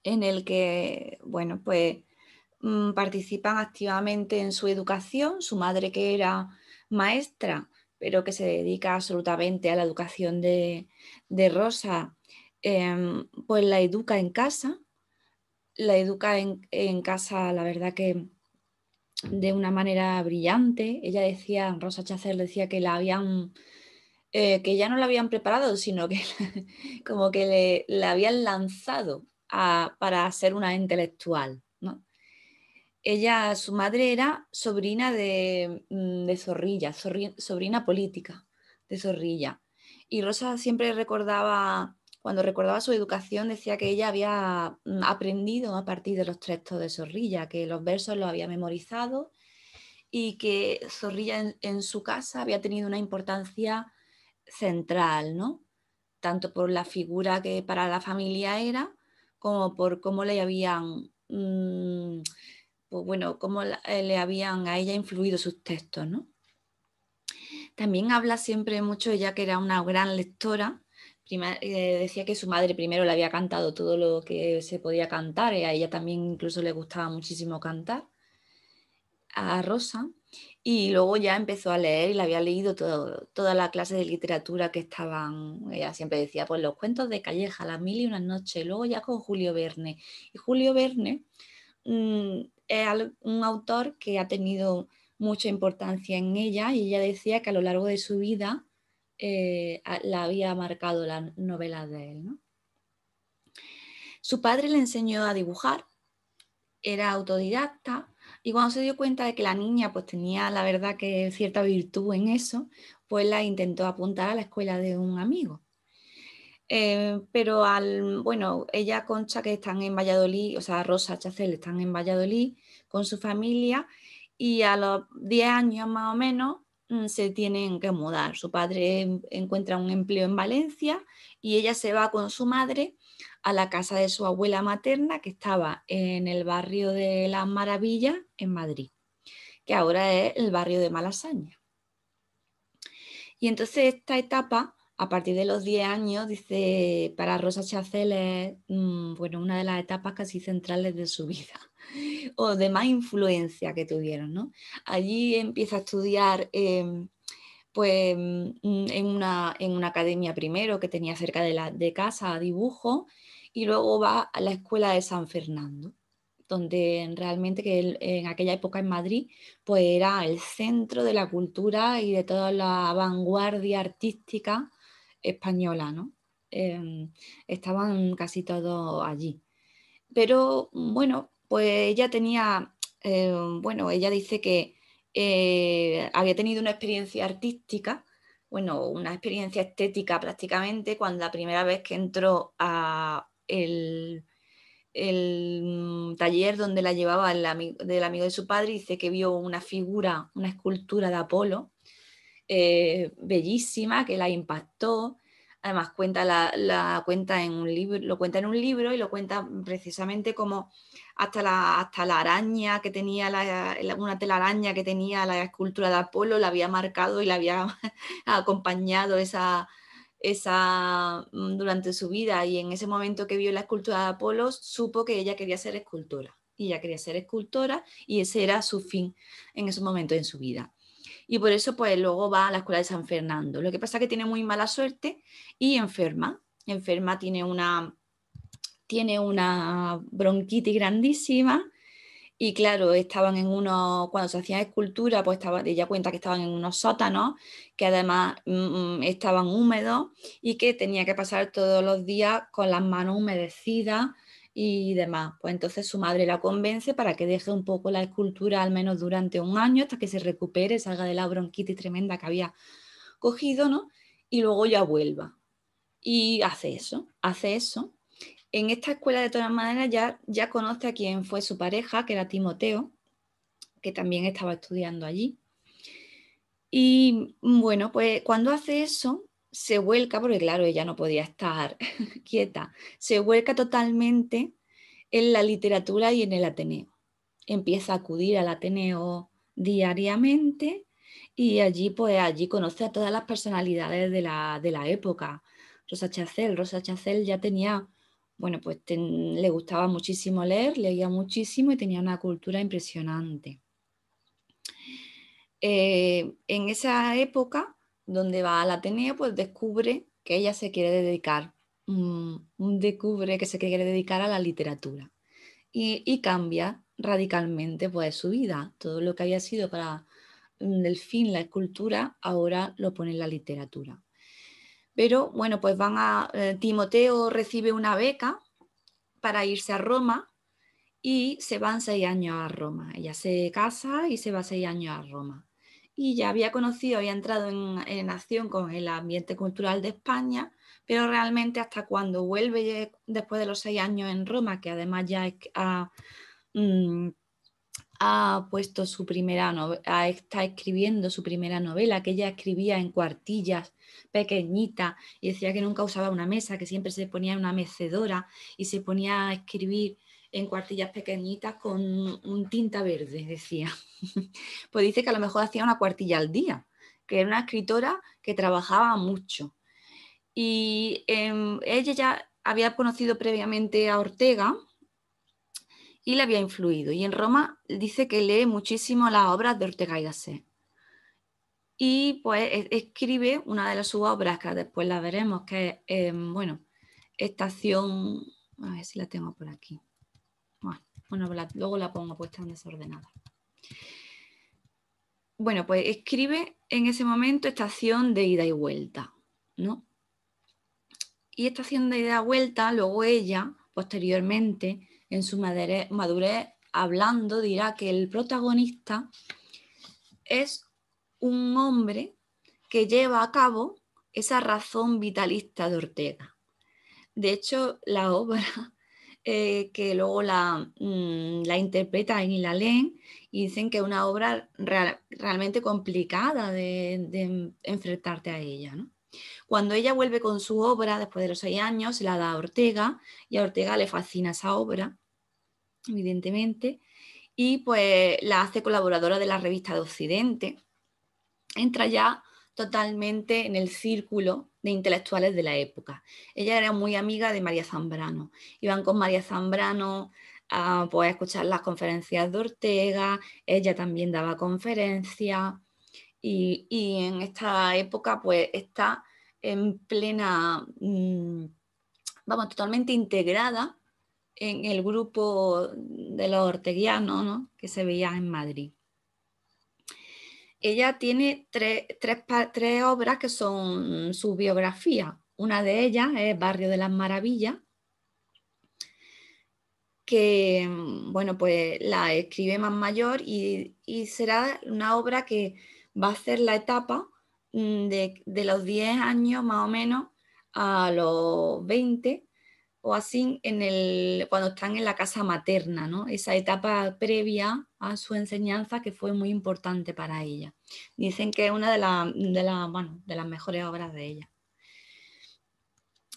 en el que, bueno, pues mm, participan activamente en su educación, su madre que era maestra, pero que se dedica absolutamente a la educación de, Rosa, em, pues la educa en casa, la educa en, casa, la verdad que de una manera brillante. Ella decía, Rosa Chacer decía que la habían... Eh, que ya no la habían preparado, sino que como que le, la habían lanzado a, para ser una intelectual. Ella, su madre era sobrina de, mm, Zorrilla, sobrina política de Zorrilla. Y Rosa siempre recordaba, cuando recordaba su educación, decía que ella había mm, aprendido a partir de los textos de Zorrilla, que los versos los había memorizado y que Zorrilla en, su casa había tenido una importancia central, ¿no? Tanto por la figura que para la familia era, como por cómo le habían mm, pues bueno, cómo eh, le habían a ella influido sus textos, ¿no? También habla siempre mucho ella que era una gran lectora, eh, decía que su madre primero le había cantado todo lo que se podía cantar y a ella también incluso le gustaba muchísimo cantar a Rosa y luego ya empezó a leer y le había leído toda la clase de literatura que estaban, ella siempre decía, pues los cuentos de Calleja, las mil y una noche, luego ya con Julio Verne. Y Julio Verne mm, es un autor que ha tenido mucha importancia en ella y ella decía que a lo largo de su vida eh, la había marcado la novela de él. Su padre le enseñó a dibujar, era autodidacta y cuando se dio cuenta de que la niña pues tenía la verdad que cierta virtud en eso, pues la intentó apuntar a la escuela de un amigo. Eh, pero al, bueno, ella, Concha, que están en Valladolid, o sea, Rosa Chacel están en Valladolid con su familia y a los 10 años más o menos mm, se tienen que mudar. Su padre encuentra un empleo en Valencia y ella se va con su madre a la casa de su abuela materna que estaba en el barrio de Las Maravillas en Madrid, que ahora es el barrio de Malasaña. Y entonces esta etapa a partir de los 10 años, dice, para Rosa Chacel es mm, bueno, una de las etapas casi centrales de su vida o de más influencia que tuvieron. Allí empieza a estudiar em, pues, mm, en, una, academia primero que tenía cerca de, casa dibujo y luego va a la escuela de San Fernando donde realmente que en aquella época en Madrid pues era el centro de la cultura y de toda la vanguardia artística española, ¿no? Em, estaban casi todos allí. Pero bueno, pues ella tenía, eh, bueno, ella dice que eh, había tenido una experiencia artística, bueno, una experiencia estética prácticamente, cuando la primera vez que entró a el, mm, taller donde la llevaba el del amigo de su padre, dice que vio una figura, una escultura de Apolo, eh, bellísima que la impactó. Además, cuenta la, cuenta en un libro, lo cuenta en un libro y lo cuenta precisamente como hasta la, hasta la araña que tenía, la, una telaraña que tenía la escultura de Apolo, la había marcado y la había acompañado esa, esa, mm, durante su vida. Y en ese momento que vio la escultura de Apolo, supo que ella quería ser escultora. Y ella quería ser escultora y ese era su fin en ese momento en su vida y por eso pues luego va a la escuela de San Fernando. Lo que pasa es que tiene muy mala suerte y enferma. Enferma tiene una, tiene una bronquitis grandísima y claro, estaban en unos, cuando se hacían escultura, pues estaba, ella cuenta que estaban en unos sótanos, que además mm, mm, estaban húmedos y que tenía que pasar todos los días con las manos humedecidas y demás. Pues entonces su madre la convence para que deje un poco la escultura al menos durante un año hasta que se recupere, salga de la bronquitis tremenda que había cogido, ¿no? Y luego ya vuelva. Y hace eso, hace eso. En esta escuela de todas maneras ya, ya conoce a quién fue su pareja, que era Timoteo, que también estaba estudiando allí. Y bueno, pues cuando hace eso, se vuelca, porque claro, ella no podía estar quieta, se vuelca totalmente en la literatura y en el Ateneo. Empieza a acudir al Ateneo diariamente y allí, pues, allí conoce a todas las personalidades de la, época. Rosa Chacel, Rosa Chacel ya tenía, bueno, pues le gustaba muchísimo leer, leía muchísimo y tenía una cultura impresionante. Eh, en esa época donde va la Ateneo, pues descubre que ella se quiere dedicar, mm, descubre que se quiere dedicar a la literatura y, cambia radicalmente pues su vida. Todo lo que había sido para mm, el fin la escultura, ahora lo pone en la literatura. Pero bueno, pues van a, eh, Timoteo recibe una beca para irse a Roma y se van seis años a Roma. Ella se casa y se va seis años a Roma y ya había conocido, había entrado en, acción con el ambiente cultural de España, pero realmente hasta cuando vuelve después de los seis años en Roma, que además ya ha, mm, ha puesto su primera novela, está escribiendo su primera novela, que ella escribía en cuartillas pequeñita y decía que nunca usaba una mesa, que siempre se ponía en una mecedora y se ponía a escribir en cuartillas pequeñitas con un tinta verde, decía. pues dice que a lo mejor hacía una cuartilla al día, que era una escritora que trabajaba mucho. Y em, ella ya había conocido previamente a Ortega y le había influido. Y en Roma dice que lee muchísimo las obras de Ortega y Gasset. Y pues e, escribe una de sus obras, que después la veremos, que es, em, bueno, Estación, a ver si la tengo por aquí. Bueno, luego la pongo puesta en desordenada. Bueno, pues escribe en ese momento estación de ida y vuelta, ¿no? Y estación de ida y vuelta, luego ella, posteriormente, en su madurez hablando, dirá que el protagonista es un hombre que lleva a cabo esa razón vitalista de Ortega. De hecho, la obra eh, que luego la, mm, interpreta en y la y dicen que es una obra realmente complicada de, enfrentarte a ella. Cuando ella vuelve con su obra, después de los seis años, se la da a Ortega y a Ortega le fascina esa obra, evidentemente, y pues la hace colaboradora de la revista de Occidente. Entra ya totalmente en el círculo de intelectuales de la época. Ella era muy amiga de María Zambrano. Iban con María Zambrano a, pues, escuchar las conferencias de Ortega, ella también daba conferencias y, en esta época pues está en plena, mm, vamos, totalmente integrada en el grupo de los orteguianos ¿no? que se veía en Madrid. Ella tiene tres, obras que son su biografía. Una de ellas es Barrio de las Maravillas, que mm, bueno, pues la escribe más mayor y, será una obra que va a ser la etapa mm, de, de, los 10 años más o menos a los 20, o así en el, cuando están en la casa materna, ¿no? esa etapa previa a su enseñanza que fue muy importante para ella. Dicen que es una de, la, de, de las mejores obras de ella.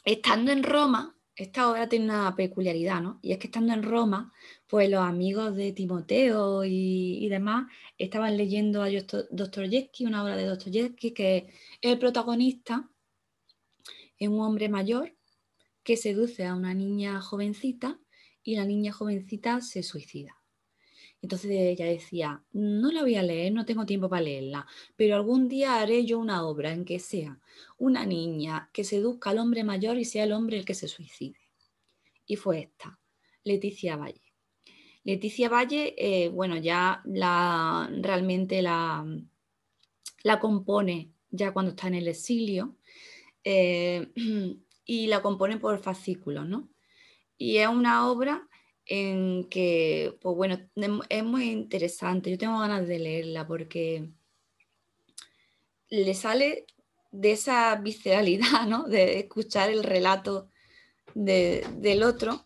Estando en Roma, esta obra tiene una peculiaridad, ¿no? Y es que estando en Roma, pues los amigos de Timoteo y, demás estaban leyendo a Dostoyevsky, una obra de Dostoyevsky, que el protagonista, es un hombre mayor que seduce a una niña jovencita y la niña jovencita se suicida. Entonces ella decía, no la voy a leer, no tengo tiempo para leerla, pero algún día haré yo una obra en que sea una niña que seduzca al hombre mayor y sea el hombre el que se suicide. Y fue esta, Leticia Valle. Leticia Valle, eh, bueno, ya la, realmente la, la compone ya cuando está en el exilio. Eh, y la compone por fascículos, ¿no? Y es una obra en que, pues bueno, es muy interesante, yo tengo ganas de leerla porque le sale de esa visceralidad, ¿no? De escuchar el relato del otro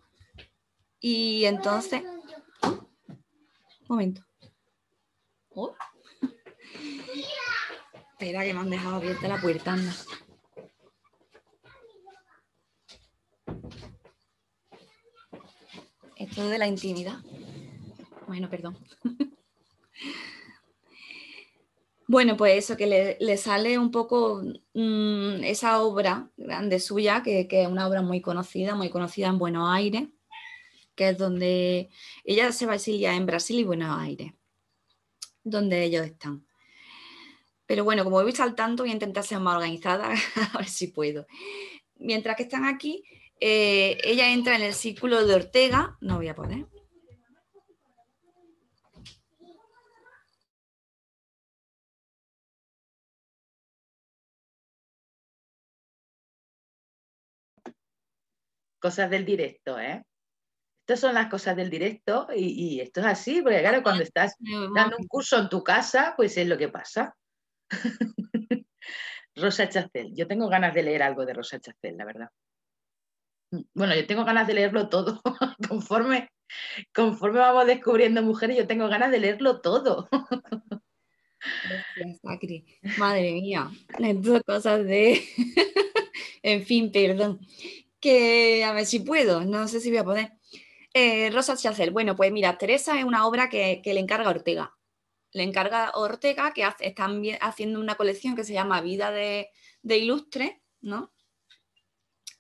y entonces... un ¿Ah? momento. Oh. Espera que me han dejado abierta la puerta, anda. esto de la intimidad. Bueno, perdón. Bueno, pues eso, que le, sale un poco mm, esa obra grande suya, que, es una obra muy conocida, muy conocida en Buenos Aires, que es donde ella se va a exiliar en Brasil y Buenos Aires, donde ellos están. Pero bueno, como al tanto, voy a intentar ser más organizada, a ver si puedo. Mientras que están aquí, eh, ella entra en el círculo de Ortega, no voy a poner. Cosas del directo, ¿eh? Estas son las cosas del directo y, y esto es así, porque claro, cuando estás dando un curso en tu casa, pues es lo que pasa. Rosa Chacel, yo tengo ganas de leer algo de Rosa Chacel, la verdad bueno, yo tengo ganas de leerlo todo, conforme, conforme vamos descubriendo mujeres, yo tengo ganas de leerlo todo. Madre mía, dos cosas de... en fin, perdón. Que a ver si puedo, no sé si voy a poder. Eh, Rosa Chacel, bueno, pues mira, Teresa es una obra que, le encarga Ortega. Le encarga Ortega, que hace, están haciendo una colección que se llama Vida de Ilustre, ¿no?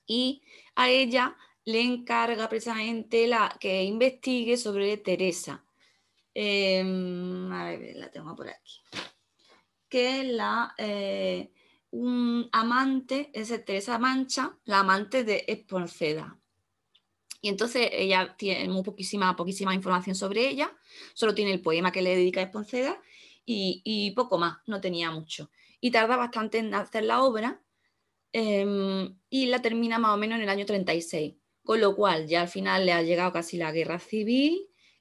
y a ella le encarga precisamente la, que investigue sobre Teresa. Em, a ver, la tengo por aquí. Que es la eh, un amante, es Teresa Mancha, la amante de Esponceda. Y entonces ella tiene muy poquísima, poquísima información sobre ella, solo tiene el poema que le dedica a Esponceda y, y poco más, no tenía mucho. Y tarda bastante en hacer la obra Em, y la termina más o menos en el año 36, con lo cual ya al final le ha llegado casi la guerra civil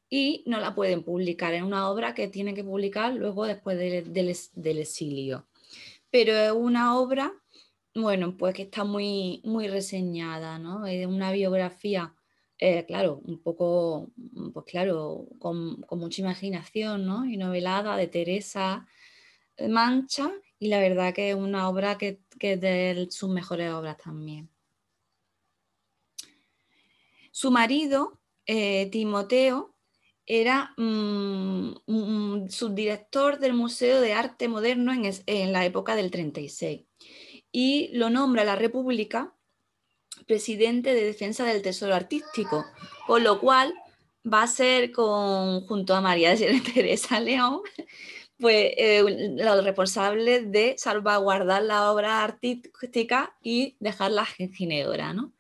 y no la pueden publicar en una obra que tienen que publicar luego después del exilio. Pero es una obra, bueno, pues que está muy, muy reseñada, ¿no? Es una biografía, eh, claro, un poco, pues claro, con, con mucha imaginación, ¿no? Y novelada de Teresa Mancha, y la verdad que es una obra que que de sus mejores obras también. Su marido, eh, Timoteo, era mm, subdirector del Museo de Arte Moderno en, la época del 36 y lo nombra la República presidente de Defensa del Tesoro Artístico, con lo cual va a ser junto a María Teresa León pues eh, los responsables de salvaguardar la obra artística y dejarla en Ginebra, ¿no?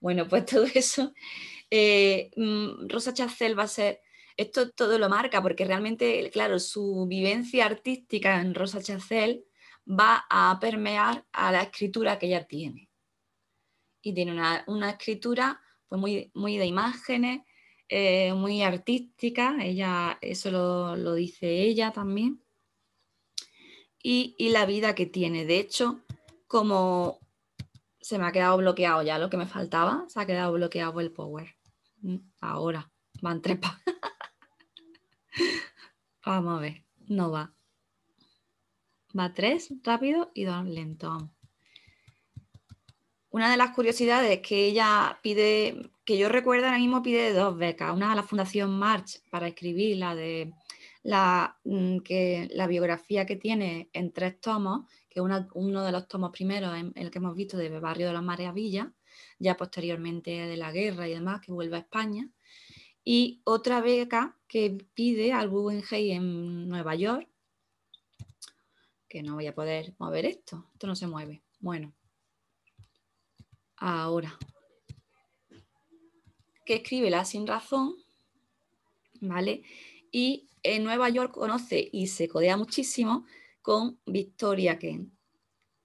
Bueno, pues todo eso, eh, mm, Rosa Chacel va a ser, esto todo lo marca, porque realmente, claro, su vivencia artística en Rosa Chacel va a permear a la escritura que ella tiene. Y tiene una, escritura pues, muy, muy de imágenes, eh, muy artística, ella, eso lo, dice ella también, y, la vida que tiene. De hecho, como se me ha quedado bloqueado ya lo que me faltaba, se ha quedado bloqueado el power. Mm, ahora, van trepa. Vamos a ver, no va. Va tres, rápido y dos, lento. Una de las curiosidades que ella pide, que yo recuerdo ahora mismo, pide dos becas. Una a la Fundación March para escribir la de la, mm, que, la biografía que tiene en tres tomos, que es uno de los tomos primeros en, el que hemos visto de Barrio de las Villa, ya posteriormente de la guerra y demás, que vuelve a España. Y otra beca que pide al Guggenheim en Nueva York, que no voy a poder mover esto, esto no se mueve. Bueno, ahora. Que escribe la sin razón, ¿vale? Y en eh, Nueva York conoce y se codea muchísimo con Victoria Kent.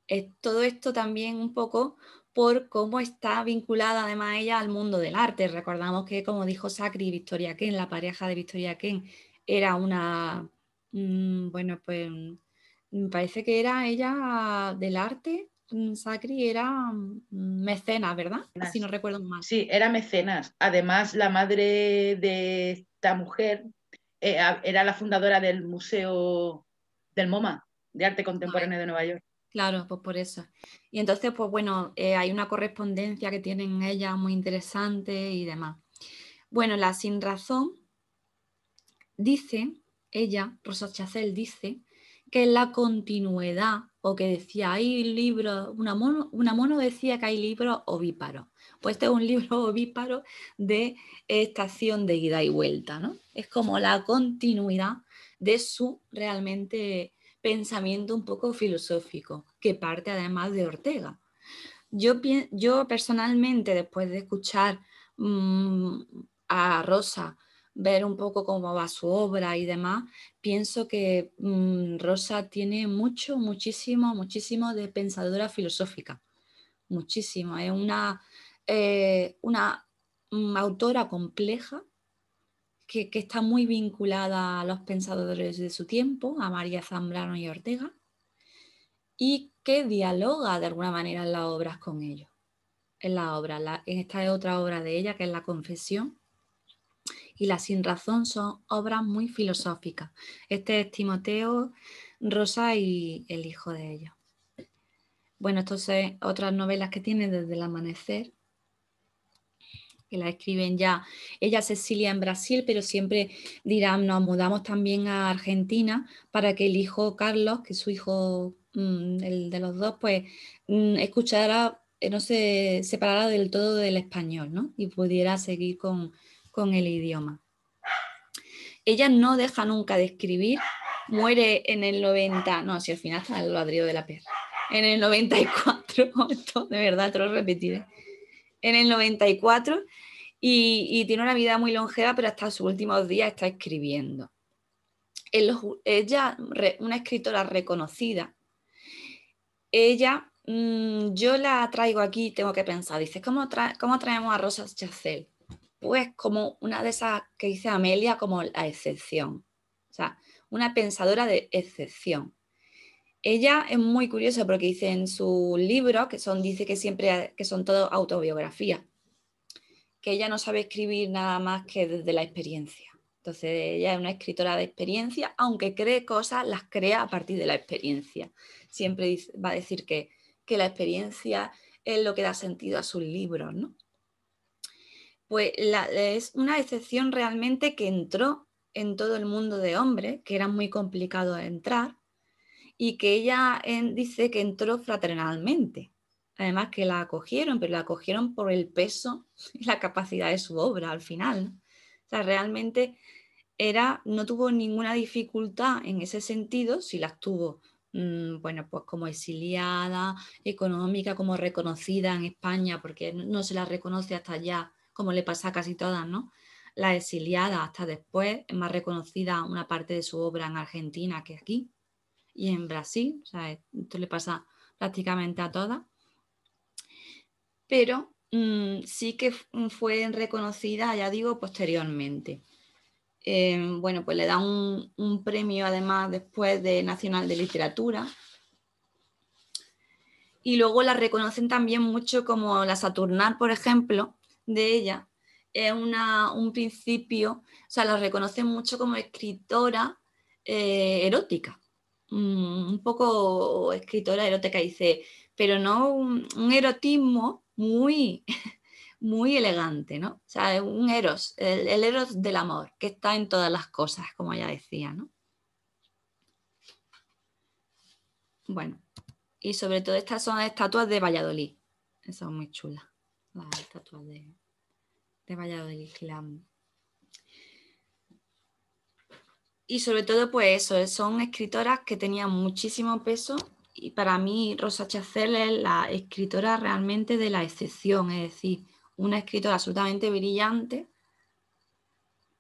Es todo esto también un poco por cómo está vinculada además ella al mundo del arte. Recordamos que, como dijo Sacri, Victoria Ken, la pareja de Victoria Ken, era una, mm, bueno, pues me mm, parece que era ella del arte Mm, Sacri era mm, mecenas, ¿verdad? Si no recuerdo mal. Sí, era mecenas. Además, la madre de esta mujer eh, era la fundadora del Museo del MoMA, de Arte Contemporáneo de Nueva York. Claro, pues por eso. Y entonces, pues bueno, eh, hay una correspondencia que tienen ella muy interesante y demás. Bueno, la sin razón dice, ella, Rosa Chacel, dice que es la continuidad, o que decía, hay libros, una mono, una mono decía que hay libros ovíparos. Pues este es un libro ovíparo de estación de ida y vuelta, ¿no? Es como la continuidad de su realmente pensamiento un poco filosófico, que parte además de Ortega. Yo, personalmente, después de escuchar mm, a Rosa ver un poco cómo va su obra y demás, pienso que mm, Rosa tiene mucho, muchísimo, muchísimo de pensadora filosófica, muchísimo. Es una, eh, una mm, autora compleja que, está muy vinculada a los pensadores de su tiempo, a María Zambrano y Ortega, y que dialoga de alguna manera en las obras con ellos. En la obra, en esta otra obra de ella, que es La Confesión, y La sin razón son obras muy filosóficas. Este es Timoteo, Rosa y el hijo de ella Bueno, entonces otras novelas que tiene desde el amanecer, que la escriben ya. Ella Cecilia, en Brasil, pero siempre dirán, nos mudamos también a Argentina para que el hijo Carlos, que es su hijo, mm, el de los dos, pues mm, escuchara, eh, no se separara del todo del español, ¿no? Y pudiera seguir con, con el idioma. Ella no deja nunca de escribir, muere en el 90, no, si al final está el ladrido de la perra, en el 94, de verdad te lo repetiré, en el 94 y, tiene una vida muy longeva, pero hasta sus últimos días está escribiendo. Ella, una escritora reconocida, ella mm, yo la traigo aquí, tengo que pensar. Dices, ¿cómo, cómo traemos a Rosa Chacel? pues como una de esas que dice Amelia, como la excepción, o sea, una pensadora de excepción. Ella es muy curiosa porque dice en sus libro que son, dice que siempre que son todo autobiografías, que ella no sabe escribir nada más que desde la experiencia. Entonces ella es una escritora de experiencia, aunque cree cosas, las crea a partir de la experiencia. Siempre va a decir que, que la experiencia es lo que da sentido a sus libros, ¿no? pues es una excepción realmente que entró en todo el mundo de hombres, que era muy complicado entrar, y que ella dice que entró fraternalmente. Además que la acogieron, pero la acogieron por el peso y la capacidad de su obra al final. O sea, realmente era, no tuvo ninguna dificultad en ese sentido, si la tuvo, mm, pues como exiliada, económica, como reconocida en España, porque no se la reconoce hasta allá como le pasa a casi todas, ¿no? La exiliada hasta después es más reconocida una parte de su obra en Argentina que aquí y en Brasil, o sea, esto le pasa prácticamente a todas, pero mm, sí que fue reconocida, ya digo, posteriormente. Em, bueno, pues le da un, premio además después de Nacional de Literatura. Y luego la reconocen también mucho como la Saturnal, por ejemplo, de ella es un principio, o sea, la reconoce mucho como escritora eh, erótica, mm, un poco escritora erótica, dice, pero no un, erotismo muy, muy elegante, ¿no? O sea, un eros, el, eros del amor, que está en todas las cosas, como ya decía, ¿no? Bueno, y sobre todo estas son estatuas de Valladolid, son muy chulas de, vallado del Islam. Y sobre todo, pues eso, eh, son escritoras que tenían muchísimo peso y para mí Rosa Chacel es la escritora realmente de la excepción, es decir, una escritora absolutamente brillante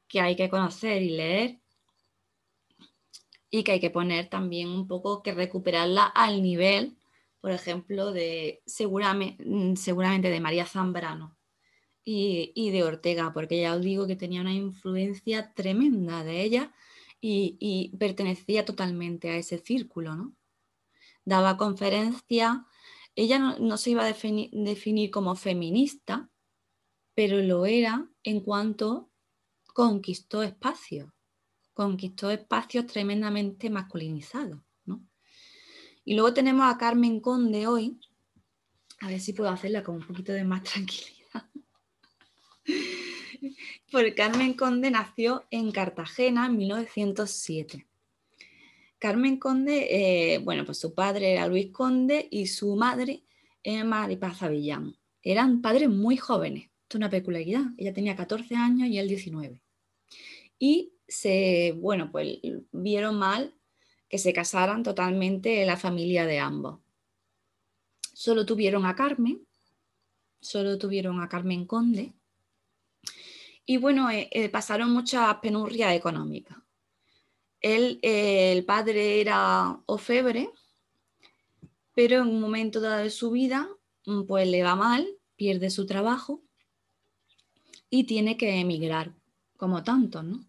que hay que conocer y leer y que hay que poner también un poco que recuperarla al nivel por ejemplo, de seguramente, mm, seguramente de María Zambrano y, de Ortega, porque ya os digo que tenía una influencia tremenda de ella y, pertenecía totalmente a ese círculo, ¿no? Daba conferencias, ella no, se iba a definir como feminista, pero lo era en cuanto conquistó espacios, conquistó espacios tremendamente masculinizados. Y luego tenemos a Carmen Conde hoy. A ver si puedo hacerla con un poquito de más tranquilidad. Porque Carmen Conde nació en Cartagena en 1907. Carmen Conde, eh, bueno, pues su padre era Luis Conde y su madre era Maripaz Avillán. Eran padres muy jóvenes. Esto es una peculiaridad. Ella tenía 14 años y él 19. Y se, bueno, pues vieron mal que se casaran totalmente la familia de ambos. Solo tuvieron a Carmen, solo tuvieron a Carmen Conde. Y bueno, eh, eh, pasaron muchas penurias económicas. Eh, el padre era ofebre, pero en un momento dado de su vida, mm, pues le va mal, pierde su trabajo y tiene que emigrar, como tanto, ¿no?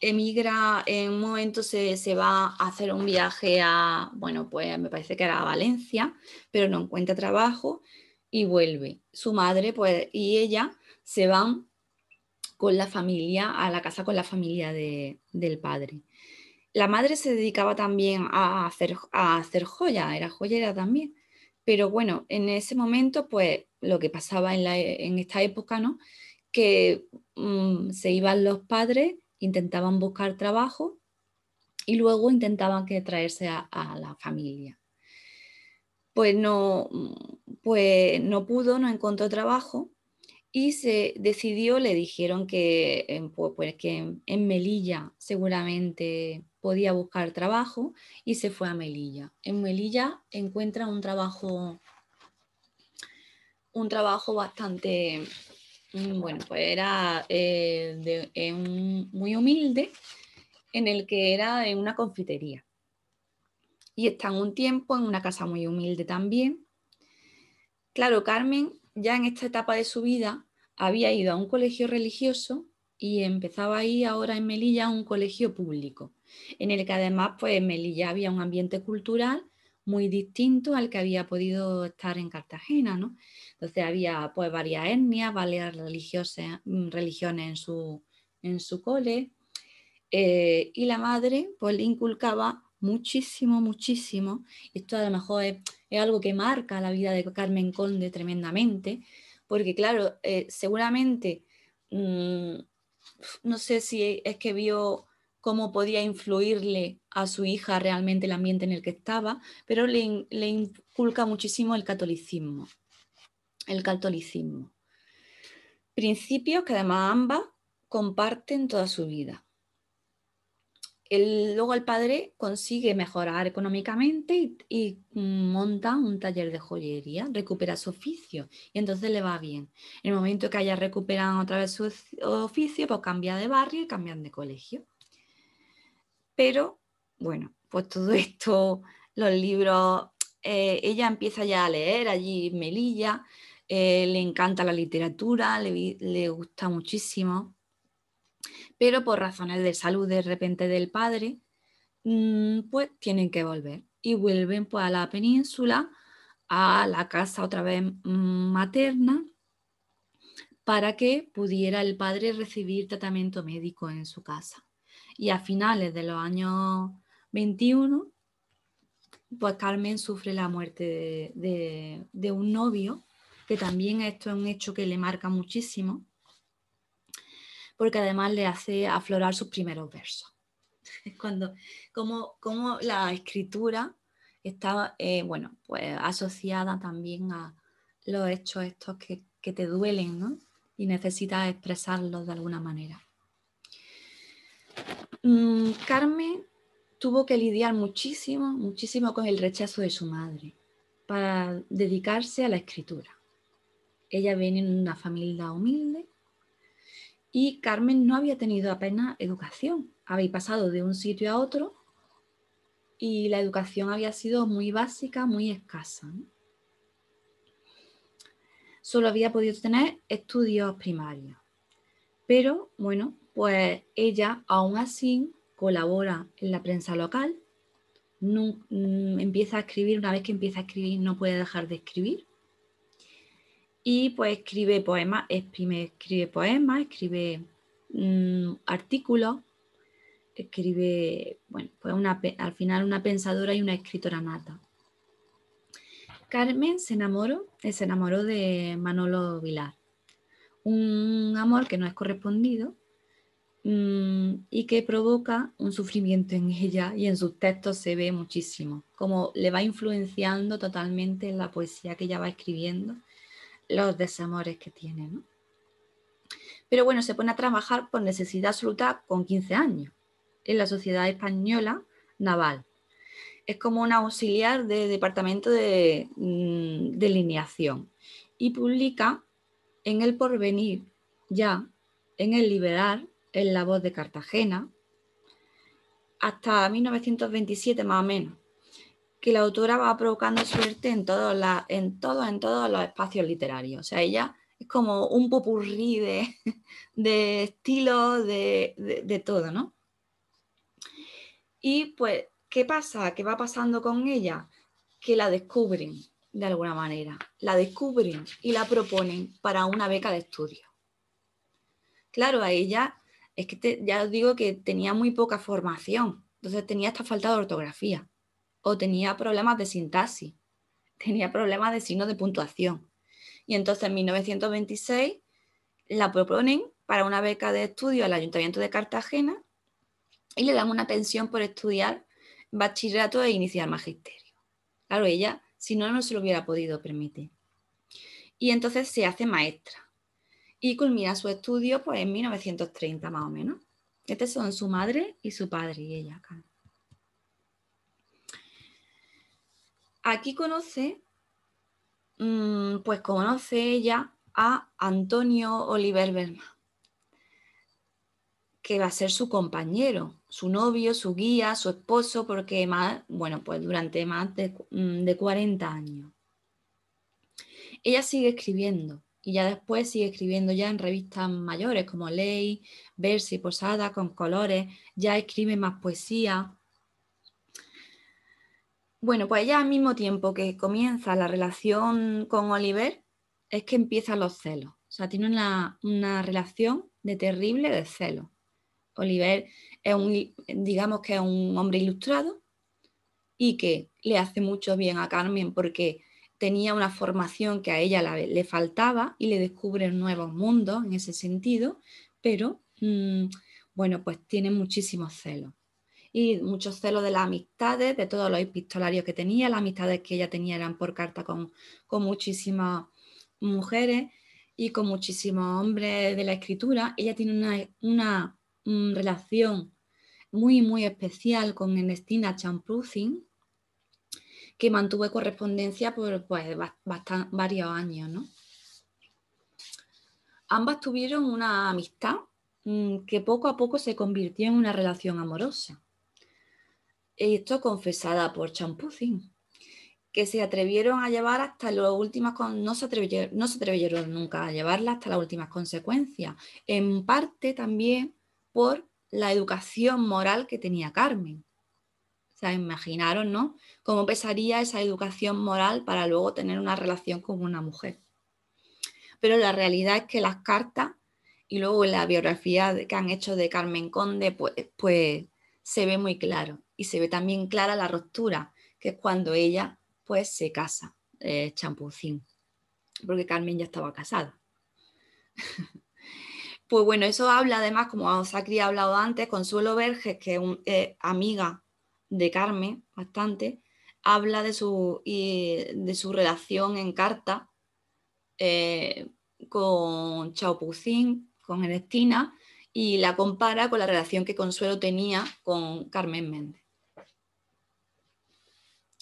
emigra, en un momento se, va a hacer un viaje a, bueno, pues me parece que era a Valencia, pero no encuentra trabajo y vuelve. Su madre pues, y ella se van con la familia, a la casa con la familia del padre. La madre se dedicaba también a hacer, a hacer joya, era joyera también. Pero bueno, en ese momento, pues lo que pasaba en, la, en esta época, ¿no? Que mm, se iban los padres intentaban buscar trabajo y luego intentaban que traerse a, la familia. Pues no, pues no pudo, no encontró trabajo y se decidió, le dijeron que, eh, pues, pues, que en Melilla seguramente podía buscar trabajo y se fue a Melilla. En Melilla encuentra un trabajo, un trabajo bastante Mm, bueno, pues era eh, eh, muy humilde, en el que era en una confitería. Y están un tiempo en una casa muy humilde también. Claro, Carmen ya en esta etapa de su vida había ido a un colegio religioso y empezaba ahí ahora en Melilla un colegio público, en el que además pues en Melilla había un ambiente cultural muy distinto al que había podido estar en Cartagena, ¿no? Entonces había pues varias etnias, varias mm, religiones en su, en su cole, eh, y la madre pues le inculcaba muchísimo, muchísimo, esto a lo mejor es, algo que marca la vida de Carmen Conde tremendamente, porque claro, eh, seguramente, mm, no sé si es que vio cómo podía influirle a su hija realmente el ambiente en el que estaba, pero le, inculca muchísimo el catolicismo. El catolicismo. Principios que además ambas comparten toda su vida. luego el padre consigue mejorar económicamente y, y, monta un taller de joyería, recupera su oficio y entonces le va bien. En el momento que haya recuperado otra vez su oficio, pues cambia de barrio y cambian de colegio. Pero bueno, pues todo esto, los libros, eh, ella empieza ya a leer allí Melilla, eh, le encanta la literatura, le, le gusta muchísimo, pero por razones de salud de repente del padre, mm, pues tienen que volver y vuelven pues, a la península, a la casa otra vez mm, materna, para que pudiera el padre recibir tratamiento médico en su casa. Y a finales de los años 21, pues Carmen sufre la muerte de, un novio, que también esto es un hecho que le marca muchísimo, porque además le hace aflorar sus primeros versos. Es cuando, como, como la escritura está, eh, bueno, pues asociada también a los hechos estos que, te duelen, ¿no? Y necesitas expresarlos de alguna manera. Mm, Carmen tuvo que lidiar muchísimo, muchísimo con el rechazo de su madre para dedicarse a la escritura. Ella viene de una familia humilde y Carmen no había tenido apenas educación. Había pasado de un sitio a otro y la educación había sido muy básica, muy escasa. Solo había podido tener estudios primarios. Pero bueno, pues ella aún así colabora en la prensa local, mm, empieza a escribir, una vez que empieza a escribir no puede dejar de escribir. Y pues escribe poemas, escribe poemas, escribe mm, artículos, escribe, bueno, pues al final una pensadora y una escritora nata. Carmen se enamoró, eh, se enamoró de Manolo Vilar, un amor que no es correspondido Mm, y que provoca un sufrimiento en ella y en sus textos se ve muchísimo, como le va influenciando totalmente en la poesía que ella va escribiendo, los desamores que tiene. Pero bueno, se pone a trabajar por necesidad absoluta con 15 años en la Sociedad Española Naval. Es como un auxiliar de departamento de mm, delineación y publica en el porvenir, ya en el liberar, en la voz de Cartagena, hasta 1927 más o menos, que la autora va provocando suerte en todos, en, en los espacios literarios. O sea, ella es como un popurrí de, de estilos, de, todo, ¿no? Y pues, ¿qué pasa? ¿Qué va pasando con ella? Que la descubren de alguna manera, la descubren y la proponen para una beca de estudio. Claro, a ella es que ya os digo que tenía muy poca formación, entonces tenía esta falta de ortografía, o tenía problemas de sintaxis, tenía problemas de signos de puntuación. Y entonces en 1926 la proponen para una beca de estudio al Ayuntamiento de Cartagena y le dan una pensión por estudiar bachillerato e iniciar magisterio. Claro, ella, si no, no se lo hubiera podido permitir. Y entonces se hace maestra y culmina su estudio pues, en 1930 más o menos. Estas son su madre y su padre y ella acá. Aquí conoce, mm, pues conoce ella a Antonio Oliver Berman, que va a ser su compañero, su novio, su guía, su esposo, porque bueno, pues durante más de 40 mm, años. Ella sigue escribiendo, y ya después sigue escribiendo ya en revistas mayores como Ley, Versi, Posada, con colores, ya escribe más poesía. Bueno, pues ya al mismo tiempo que comienza la relación con Oliver, es que empiezan los celos. O sea, tiene una, relación de terrible de celos. Oliver es un, digamos que es un hombre ilustrado y que le hace mucho bien a Carmen porque tenía una formación que a ella le faltaba y le descubren nuevos mundos en ese sentido, pero mm, bueno, pues tiene muchísimos celos. Y muchos celos de las amistades, de todos los epistolarios que tenía, las amistades que ella tenía eran por carta con, muchísimas mujeres y con muchísimos hombres de la escritura. Ella tiene una, mm, relación muy, muy especial con Ernestina Champruzin, que mantuvo correspondencia por pues, varios años. Ambas tuvieron una amistad mm, que poco a poco se convirtió en una relación amorosa. Esto confesada por Champuzin, que se atrevieron a llevar hasta las últimas, no no se atrevieron nunca a llevarla hasta las últimas consecuencias, en parte también por la educación moral que tenía Carmen imaginaron, ¿no? Cómo pesaría esa educación moral para luego tener una relación con una mujer. Pero la realidad es que las cartas y luego la biografía que han hecho de Carmen Conde, pues, pues, se ve muy claro. Y se ve también clara la ruptura, que es cuando ella pues se casa, eh, Champucín, porque Carmen ya estaba casada. pues bueno, eso habla además, como os ha hablado antes, Consuelo Verges, que es eh, amiga de Carmen, bastante, habla de su, de su relación en carta eh, con con Pucín, con Ernestina, y la compara con la relación que Consuelo tenía con Carmen Méndez.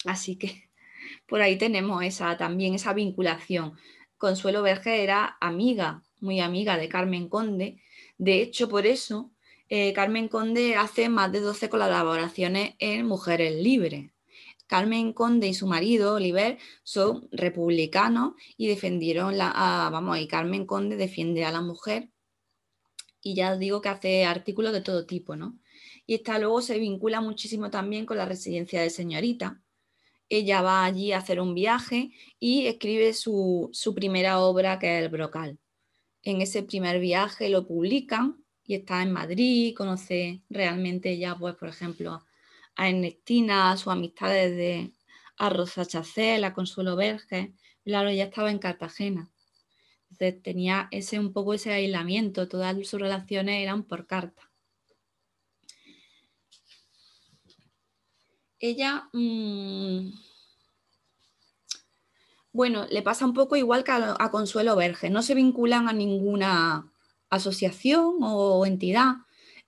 Así que por ahí tenemos esa, también esa vinculación. Consuelo Verge era amiga, muy amiga de Carmen Conde. De hecho, por eso eh, Carmen Conde hace más de 12 colaboraciones en Mujeres Libres. Carmen Conde y su marido, Oliver, son republicanos y defendieron la. vamos, y Carmen Conde defiende a la mujer. Y ya os digo que hace artículos de todo tipo, ¿no? Y esta luego se vincula muchísimo también con la residencia de señorita. Ella va allí a hacer un viaje y escribe su primera obra, que es El Brocal. En ese primer viaje lo publican y está en Madrid, conoce realmente ya, pues, por ejemplo, a Ernestina, a sus amistades de a Rosa Chacel, a Consuelo Verge claro, ella estaba en Cartagena. Entonces tenía ese un poco ese aislamiento, todas sus relaciones eran por carta. Ella, mm, bueno, le pasa un poco igual que a, Consuelo Verge no se vinculan a ninguna asociación o entidad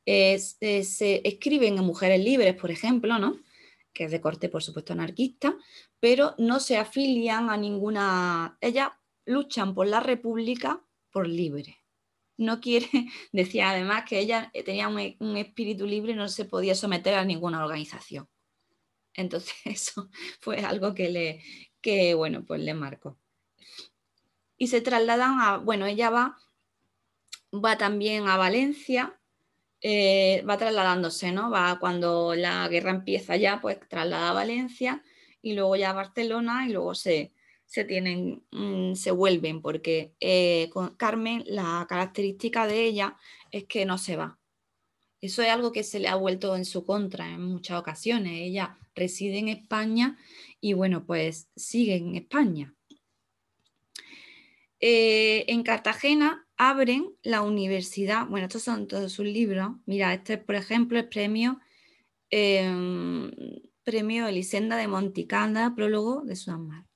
eh, se, escriben en Mujeres Libres, por ejemplo, ¿no? que es de corte, por supuesto, anarquista, pero no se afilian a ninguna... Ellas luchan por la República por libre. No quiere, decía además que ella eh, tenía e-, un, espíritu libre y no se podía someter a ninguna organización. Entonces eso fue algo que le, que bueno, pues le marcó. Y se trasladan a, bueno, ella va va también a Valencia, eh, va trasladándose, ¿no? Va cuando la guerra empieza ya, pues traslada a Valencia y luego ya a Barcelona y luego se, tienen, mm, se vuelven, porque eh, con Carmen la característica de ella es que no se va. Eso es algo que se le ha vuelto en su contra en muchas ocasiones. Ella reside en España y bueno, pues sigue en España. Eh, en Cartagena abren la universidad. Bueno, estos son todos sus libros. Mira, este, por ejemplo, el premio, em, premio Elisenda de Monticanda, prólogo de Sudamar.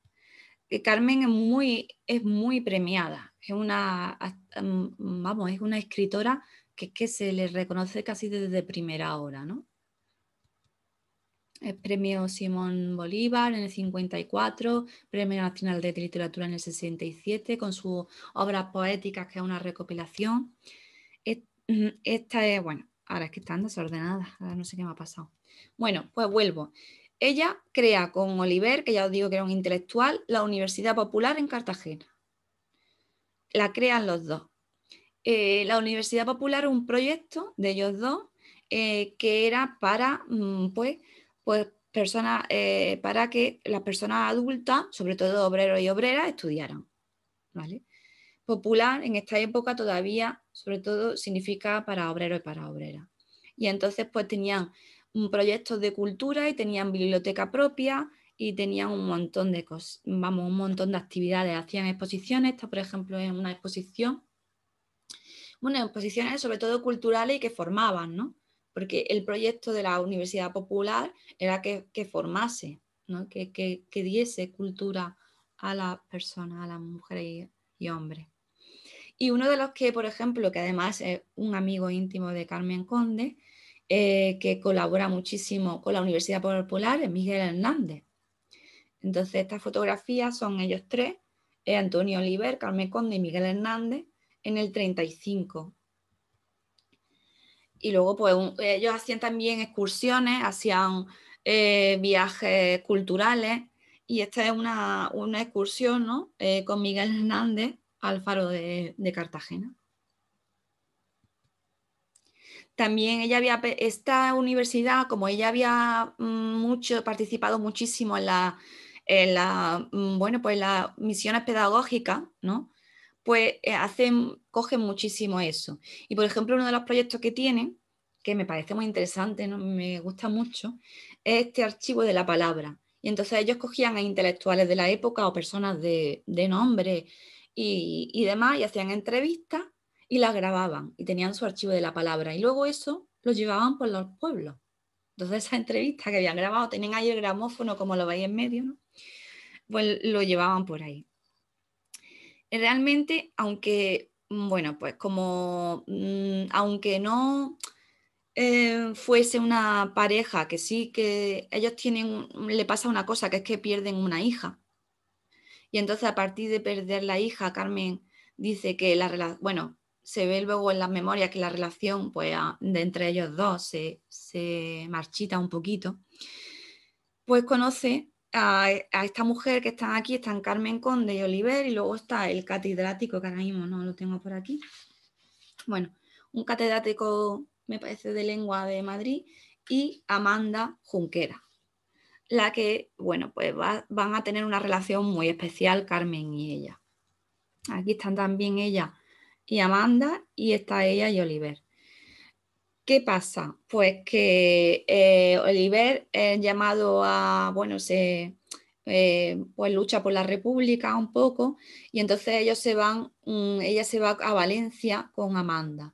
Que eh, Carmen es muy, es muy premiada. Es una, mm, vamos, es una escritora que, que se le reconoce casi desde primera hora, ¿no? el eh, premio Simón Bolívar en el 54, Premio Nacional de Literatura en el 67, con sus obras poéticas, que es una recopilación. Esta es, bueno, ahora es que están desordenadas, ahora no sé qué me ha pasado. Bueno, pues vuelvo. Ella crea con Oliver, que ya os digo que era un intelectual, la Universidad Popular en Cartagena. La crean los dos. Eh, la Universidad Popular, un proyecto de ellos dos, eh, que era para, mm, pues, pues personas eh, para que las personas adultas, sobre todo obreros y obreras, estudiaran. ¿vale? Popular en esta época todavía, sobre todo, significa para obreros y para obreras. Y entonces, pues tenían un proyecto de cultura y tenían biblioteca propia y tenían un montón de cosas, vamos, un montón de actividades, hacían exposiciones, esta por ejemplo es una exposición, unas exposiciones sobre todo culturales y que formaban, ¿no? porque el proyecto de la Universidad Popular era que, formase, que, diese cultura a las personas, a las mujeres y, hombres. Y uno de los que, por ejemplo, que además es un amigo íntimo de Carmen Conde, eh, que colabora muchísimo con la Universidad Popular, es Miguel Hernández. Entonces, estas fotografías son ellos tres, Antonio Oliver, Carmen Conde y Miguel Hernández, en el 35, y luego pues ellos hacían también excursiones, hacían eh, viajes culturales y esta es una, excursión ¿no? Eh, con Miguel Hernández al faro de, de Cartagena. También ella había, esta universidad, como ella había mm, mucho, participado muchísimo en la, mm, bueno, pues las misiones pedagógicas, ¿no? pues eh, hacen, cogen muchísimo eso. Y por ejemplo, uno de los proyectos que tienen, que me parece muy interesante, ¿no? me gusta mucho, es este archivo de la palabra. Y entonces ellos cogían a intelectuales de la época o personas de, nombre y, y demás y hacían entrevistas y las grababan y tenían su archivo de la palabra. Y luego eso lo llevaban por los pueblos. Entonces esas entrevistas que habían grabado, tenían ahí el gramófono como lo veis en medio, pues lo llevaban por ahí realmente, aunque, mm, bueno, pues como, mm, aunque no eh, fuese una pareja, que sí que ellos tienen, le pasa una cosa, que es que pierden una hija. Y entonces a partir de perder la hija, Carmen dice que la relación, bueno, se ve luego en las memorias que la relación pues, de entre ellos dos se, se marchita un poquito, pues conoce a, esta mujer que están aquí, están Carmen Conde y Oliver, y luego está el catedrático, que ahora mismo no lo tengo por aquí. Bueno, un catedrático, me parece, de lengua de Madrid, y Amanda Junquera, la que, bueno, pues van a tener una relación muy especial Carmen y ella. Aquí están también ella y Amanda, y está ella y Oliver. ¿Qué pasa? Pues que eh, Oliver es llamado a, bueno, se, eh, pues lucha por la República un poco y entonces ellos se van, mm, ella se va a Valencia con Amanda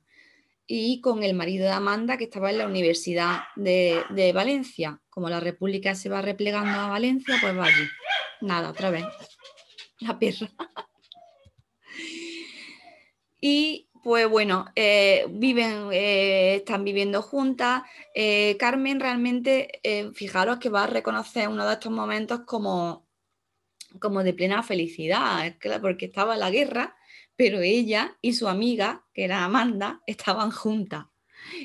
y con el marido de Amanda que estaba en la Universidad de, de Valencia. Como la República se va replegando a Valencia, pues va allí. Nada, otra vez. La perra. Y pues bueno, eh, viven, eh, están viviendo juntas. Eh, Carmen realmente, fijaros que va a reconocer uno de estos momentos como, como de plena felicidad, porque estaba la guerra, pero ella y su amiga, que era Amanda, estaban juntas.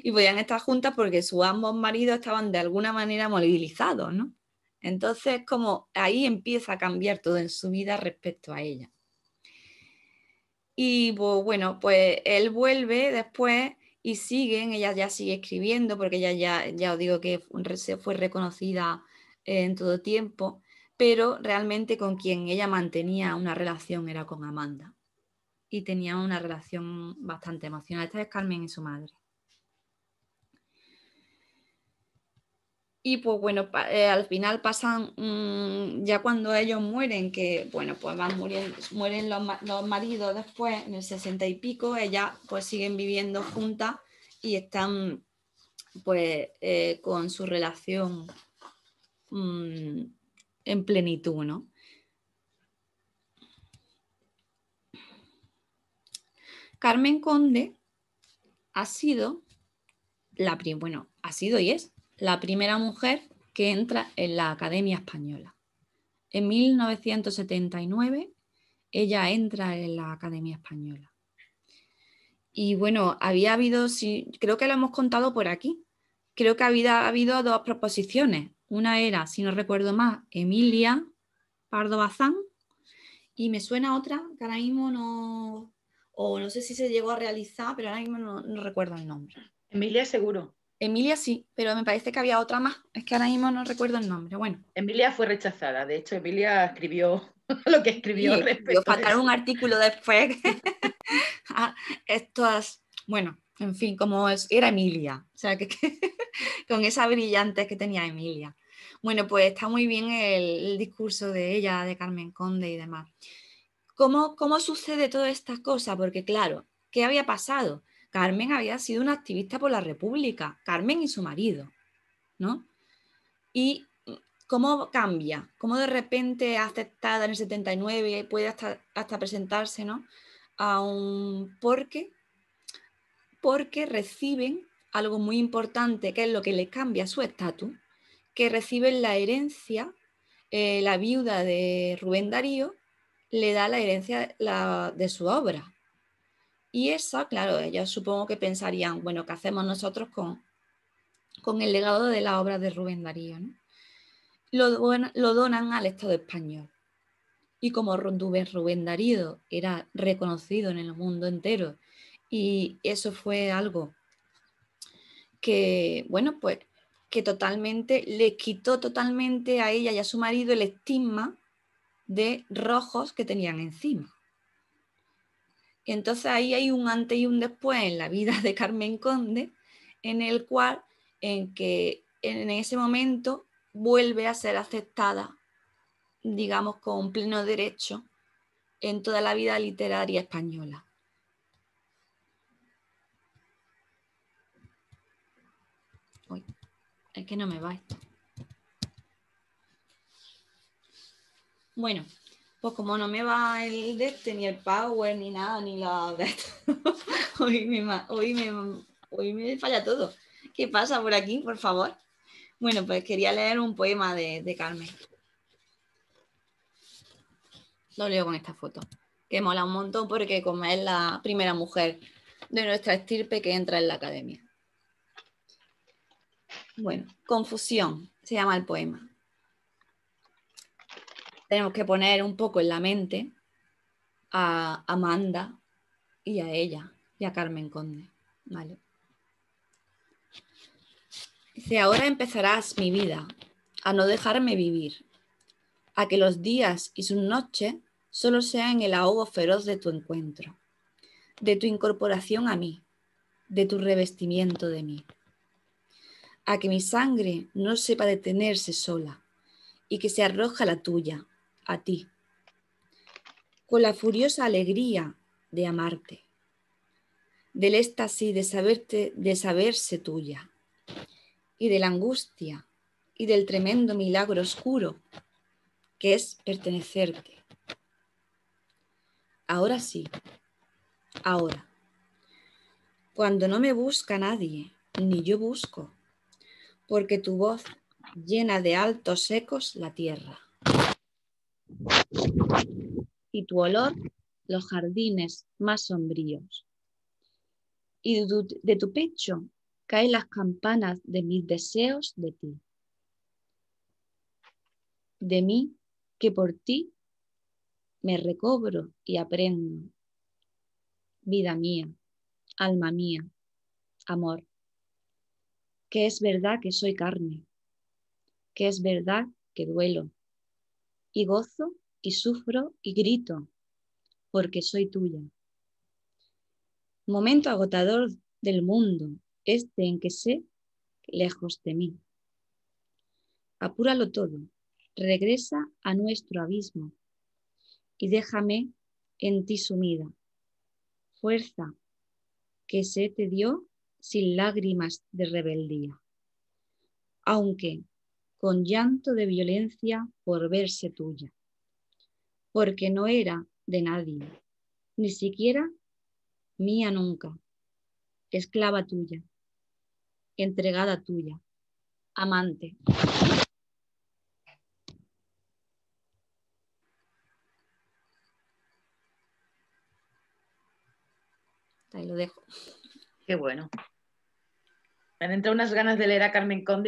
Y podían estar juntas porque sus ambos maridos estaban de alguna manera movilizados, ¿no? Entonces, como ahí empieza a cambiar todo en su vida respecto a ella. Y bueno, pues él vuelve después y siguen, ella ya sigue escribiendo porque ella ya, ya os digo que fue reconocida eh, en todo tiempo, pero realmente con quien ella mantenía una relación era con Amanda y tenía una relación bastante emocional. Esta es Carmen y su madre. Y pues bueno, eh, al final pasan, mm, ya cuando ellos mueren, que bueno, pues van muriendo, mueren los, maridos después, en el sesenta y pico, ellas pues siguen viviendo juntas y están pues eh, con su relación mm, en plenitud, ¿no? Carmen Conde ha sido la bueno, ha sido y es la primera mujer que entra en la Academia Española. En 1979 ella entra en la Academia Española. Y bueno, había habido, creo que lo hemos contado por aquí, creo que había habido dos proposiciones. Una era, si no recuerdo más, Emilia Pardo Bazán, y me suena otra que ahora mismo no, o no sé si se llegó a realizar, pero ahora mismo no recuerdo el nombre. Emilia seguro. Emilia sí, pero me parece que había otra más. Es que ahora mismo no recuerdo el nombre. Bueno. Emilia fue rechazada. De hecho, Emilia escribió lo que escribió. al respecto un artículo después. Ah, estas, bueno, en fin, como es, era Emilia. O sea, que, con esa brillante que tenía Emilia. Bueno, pues está muy bien el, discurso de ella, de Carmen Conde y demás. ¿Cómo, ¿Cómo sucede toda esta cosa? Porque claro, ¿qué había pasado? Carmen había sido una activista por la República, Carmen y su marido, ¿no? Y mm, cómo cambia, cómo de repente aceptada en el 79 puede hasta, presentarse, ¿no? A un porque, porque reciben algo muy importante, que es lo que les cambia su estatus, que reciben la herencia, eh, la viuda de Rubén Darío le da la herencia de su obra, y eso, claro, ellos supongo que pensarían, bueno, ¿qué hacemos nosotros con, con el legado de la obra de Rubén Darío? Lo, donan al Estado español. Y como Rubén Darío era reconocido en el mundo entero, y eso fue algo que, bueno, pues que totalmente le quitó totalmente a ella y a su marido el estigma de rojos que tenían encima entonces ahí hay un antes y un después en la vida de Carmen Conde, en el cual, en que en ese momento vuelve a ser aceptada, digamos, con pleno derecho en toda la vida literaria española. Uy, es que no me va esto. Bueno, pues como no me va el de este, ni el power, ni nada, ni la... hoy, me, hoy, me, falla todo. ¿Qué pasa por aquí, por favor? Bueno, pues quería leer un poema de, de Carmen. Lo leo con esta foto, que mola un montón porque como es la primera mujer de nuestra estirpe que entra en la academia. Bueno, Confusión se llama el poema tenemos que poner un poco en la mente a Amanda y a ella y a Carmen Conde. Vale. Dice, ahora empezarás mi vida, a no dejarme vivir, a que los días y sus noches solo sean el ahogo feroz de tu encuentro, de tu incorporación a mí, de tu revestimiento de mí, a que mi sangre no sepa detenerse sola y que se arroja la tuya, a ti, con la furiosa alegría de amarte, del éxtasis de, saberte, de saberse tuya, y de la angustia y del tremendo milagro oscuro que es pertenecerte. Ahora sí, ahora, cuando no me busca nadie, ni yo busco, porque tu voz llena de altos ecos la tierra y tu olor los jardines más sombríos. Y de tu pecho caen las campanas de mis deseos de ti. De mí que por ti me recobro y aprendo. Vida mía, alma mía, amor, que es verdad que soy carne, que es verdad que duelo y gozo y sufro y grito, porque soy tuya. Momento agotador del mundo, este en que sé lejos de mí. Apúralo todo, regresa a nuestro abismo y déjame en ti sumida. Fuerza que se te dio sin lágrimas de rebeldía, aunque con llanto de violencia por verse tuya porque no era de nadie, ni siquiera mía nunca, esclava tuya, entregada tuya, amante. Ahí lo dejo. Qué bueno. Me han entrado unas ganas de leer a Carmen Conde.